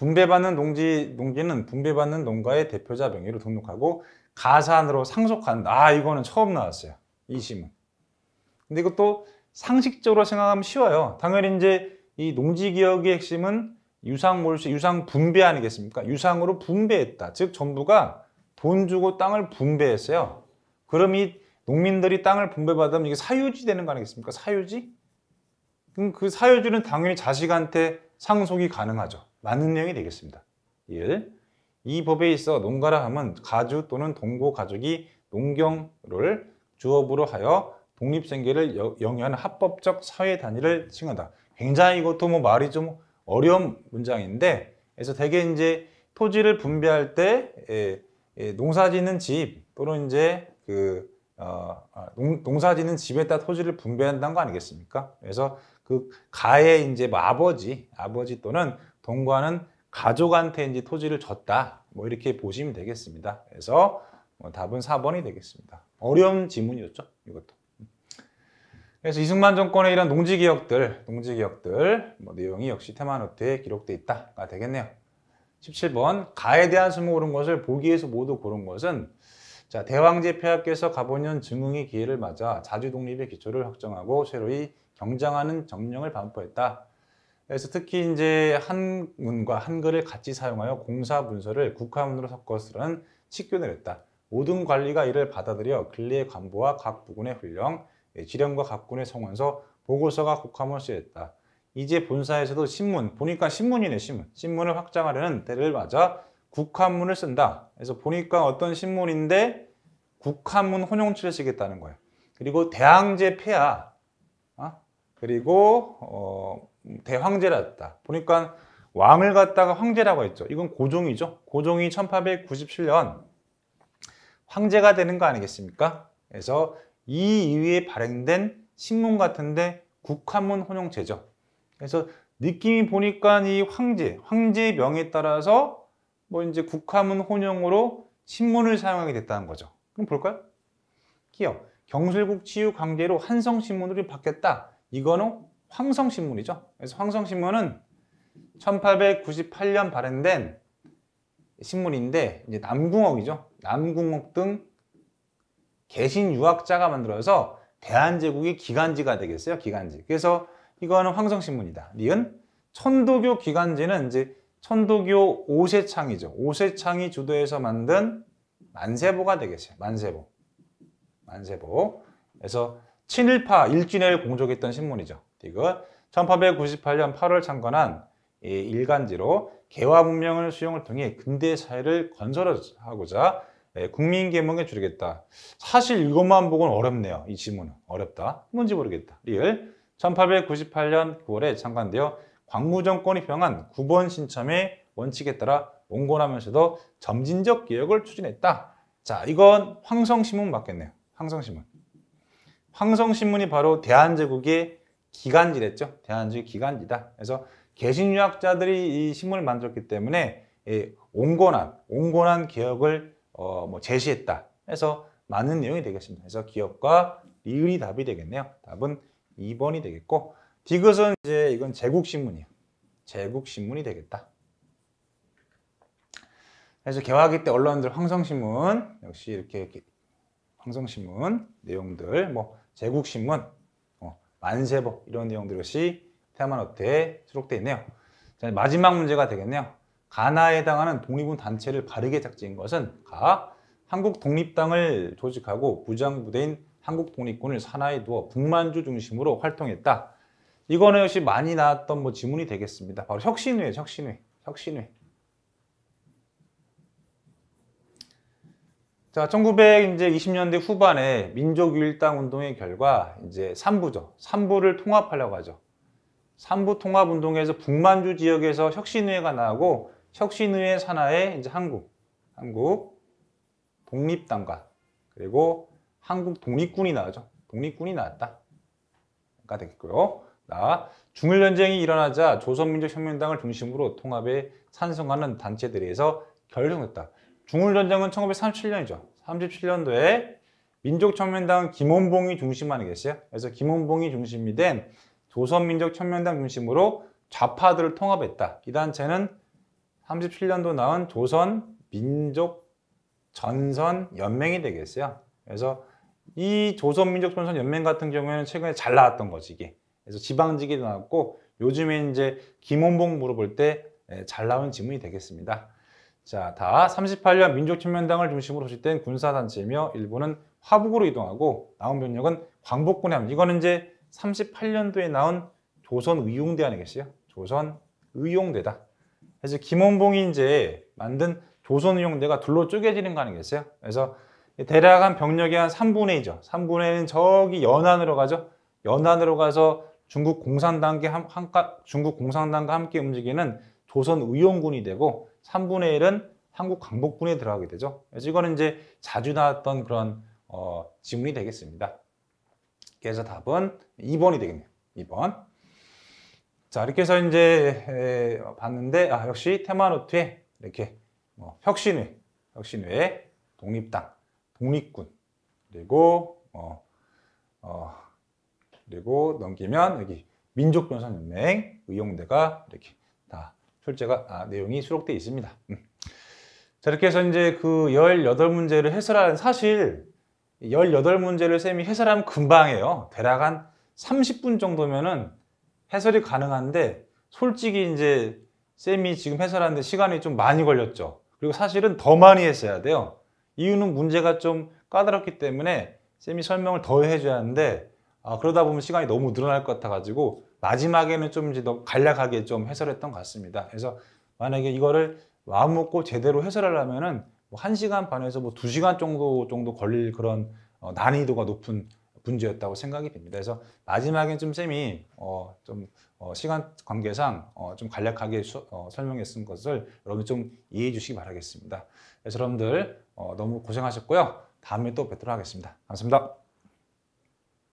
분배받는 농지, 농지는 분배받는 농가의 대표자 명의로 등록하고 가산으로 상속한다. 아, 이거는 처음 나왔어요. 이 심은. 근데 이것도 상식적으로 생각하면 쉬워요. 당연히 이제 이 농지개혁의 핵심은 유상 몰수, 유상 분배 아니겠습니까? 유상으로 분배했다. 즉, 정부가 돈 주고 땅을 분배했어요. 그럼 이 농민들이 땅을 분배받으면 이게 사유지 되는 거 아니겠습니까? 사유지? 그럼 그 사유지는 당연히 자식한테 상속이 가능하죠. 라는 내용이 되겠습니다. 1. 이 법에 있어 농가라 함은 가주 또는 동고 가족이 농경을 주업으로 하여 독립생계를 영위하는 합법적 사회 단위를 칭한다. 굉장히 이것도 뭐 말이 좀 어려운 문장인데 그래서 대개 이제 토지를 분배할 때 농사짓는 집 또는 이제 그 어, 아, 농, 사짓는 집에다 토지를 분배한다는 거 아니겠습니까? 그래서 그 가의 이제 뭐 아버지, 아버지 또는 동관은 가족한테인지 토지를 줬다. 뭐 이렇게 보시면 되겠습니다. 그래서 뭐 답은 4번이 되겠습니다. 어려운 지문이었죠. 이것도. 그래서 이승만 정권의 이런 농지 개혁들, 농지 개혁들 뭐 내용이 역시 테마노트에 기록돼 있다가 되겠네요. 17번 가에 대한 수목 오른 것을 보기에서 모두 고른 것은 자 대왕제 폐하께서 가보년 증흥의 기회를 맞아 자주 독립의 기초를 확정하고 새로이 경장하는 점령을 반포했다. 그래서 특히 이제 한문과 한글을 같이 사용하여 공사 문서를 국화문으로 섞어 쓰는칙교을 했다. 모든 관리가 이를 받아들여 근리의 간보와 각부근의 훈령, 예, 지령과 각 군의 성원서, 보고서가 국화문을 쓰였다. 이제 본사에서도 신문, 보니까 신문이네 신문, 신문을 확장하려는 때를 맞아 국화문을 쓴다. 그래서 보니까 어떤 신문인데 국화문 혼용치를 쓰겠다는 거예요. 그리고 대항제 폐하, 어? 그리고 어, 대황제였다. 라 보니까 왕을 갖다가 황제라고 했죠. 이건 고종이죠. 고종이 1897년 황제가 되는 거 아니겠습니까? 그래서 이 이후에 발행된 신문 같은데 국한문 혼용제죠 그래서 느낌이 보니까 이 황제, 황제의 명에 따라서 뭐 이제 국화문 혼용으로 신문을 사용하게 됐다는 거죠. 그럼 볼까요? 기억. 경술국 치유 관계로 한성신문으로 바뀌었다. 이거는 황성신문이죠. 그래서 황성신문은 1898년 발행된 신문인데 이제 남궁옥이죠. 남궁옥 등 개신 유학자가 만들어서 대한제국의 기간지가 되겠어요. 기간지. 그래서 이거는 황성신문이다. 니은 천도교 기간지는 이제 천도교 오세창이죠. 오세창이 주도해서 만든 만세보가 되겠어요. 만세보. 만세보. 그래서 친일파 일진회를 공적했던 신문이죠. 이건 1898년 8월 창건한 일간지로 개화 문명을 수용을 통해 근대 사회를 건설하고자 네, 국민 계몽에 줄이겠다. 사실 이것만 보고는 어렵네요. 이 지문은 어렵다. 뭔지 모르겠다. 리을 1898년 9월에 창간되어 광무 정권이 평한 구본 신참의 원칙에 따라 온건하면서도 점진적 개혁을 추진했다. 자, 이건 황성신문 맞겠네요. 황성신문. 황성신문이 바로 대한제국의 기간지랬죠. 대한민국 기간지다. 그래서 개신유학자들이 이 신문을 만들었기 때문에 온건한 온건한 개혁을 어, 뭐 제시했다. 해서 많은 내용이 되겠습니다. 그래서 기업과 리을이 답이 되겠네요. 답은 2번이 되겠고 디귿은 이제 이건 제국신문이에요. 제국신문이 되겠다. 그래서 개화기 때 언론들 황성신문 역시 이렇게 황성신문 내용들 뭐 제국신문 만세법 이런 내용들 역시 테마노트에 수록되어 있네요. 자, 마지막 문제가 되겠네요. 가나에 해당하는 독립군 단체를 바르게 짝지은 것은 가 한국 독립당을 조직하고 부장부대인 한국 독립군을 산하에 두어 북만주 중심으로 활동했다. 이거는 역시 많이 나왔던 뭐 지문이 되겠습니다. 바로 혁신회, 혁신회, 혁신회. 자, 1920년대 후반에 민족유일당 운동의 결과 이제 삼부죠. 삼부를 통합하려고 하죠. 삼부 통합 운동에서 북만주 지역에서 혁신의회가 나오고 혁신의회 산하에 이제 한국, 한국 독립당과 그리고 한국 독립군이 나오죠. 독립군이 나왔다가 됐고요나 중일 전쟁이 일어나자 조선민족혁명당을 중심으로 통합에 찬성하는 단체들에서 결정했다. 중울전쟁은 1937년이죠. 37년도에 민족천면당 김원봉이 중심 안에 계어요 그래서 김원봉이 중심이 된 조선민족천면당 중심으로 좌파들을 통합했다. 이 단체는 37년도 나온 조선 민족 전선 연맹이 되겠어요. 그래서 이 조선 민족 전선 연맹 같은 경우에는 최근에 잘 나왔던 거지 이게. 그래서 지방직이도 나왔고 요즘에 이제 김원봉 물어볼 때 잘 나온 지문이 되겠습니다. 자, 다 38년 민족혁명당을 중심으로 조직된 군사단체이며 일부는 화북으로 이동하고 나온 병력은 광복군에 합니다. 이거는 이제 38년도에 나온 조선의용대 아니겠어요? 조선의용대다. 그래서 김원봉이 이제 만든 조선의용대가 둘로 쪼개지는 거 아니겠어요? 그래서 대략 한 병력이 한 3분의 2죠. 3분의 1은 저기 연안으로 가죠. 연안으로 가서 중국 공산당과, 함, 중국 공산당과 함께 움직이는 조선의용군이 되고 3분의 1은 한국 강북군에 들어가게 되죠. 그래서 이거는 이제 자주 나왔던 그런 어, 지문이 되겠습니다. 그래서 답은 2번이 되겠네요. 2번. 자 이렇게 해서 이제 봤는데 아, 역시 테마노트에 이렇게 뭐 혁신회, 혁신회, 독립당, 독립군 그리고 어, 어 그리고 넘기면 여기 민족변호연맹 의용대가 이렇게 출제가 아, 내용이 수록되어 있습니다. 음. 자, 이렇게 해서 이제 그 18문제를 해설하 사실 18문제를 쌤이 해설하면 금방해요. 대략 한 30분 정도면은 해설이 가능한데 솔직히 이제 쌤이 지금 해설하는데 시간이 좀 많이 걸렸죠. 그리고 사실은 더 많이 했어야 돼요. 이유는 문제가 좀 까다롭기 때문에 쌤이 설명을 더 해줘야 하는데 아, 그러다 보면 시간이 너무 늘어날 것 같아가지고 마지막에는 좀 이제 더 간략하게 좀 해설했던 것 같습니다. 그래서 만약에 이거를 마음 먹고 제대로 해설하려면은 뭐 1시간 반에서 뭐 2시간 정도 정도 걸릴 그런 어, 난이도가 높은 문제였다고 생각이 됩니다. 그래서 마지막엔 좀 쌤이 어, 좀 어, 시간 관계상 어, 좀 간략하게 수, 어, 설명했은 것을 여러분 이좀 이해해 주시기 바라겠습니다. 그래서 여러분들 어, 너무 고생하셨고요. 다음에 또 뵙도록 하겠습니다. 감사합니다.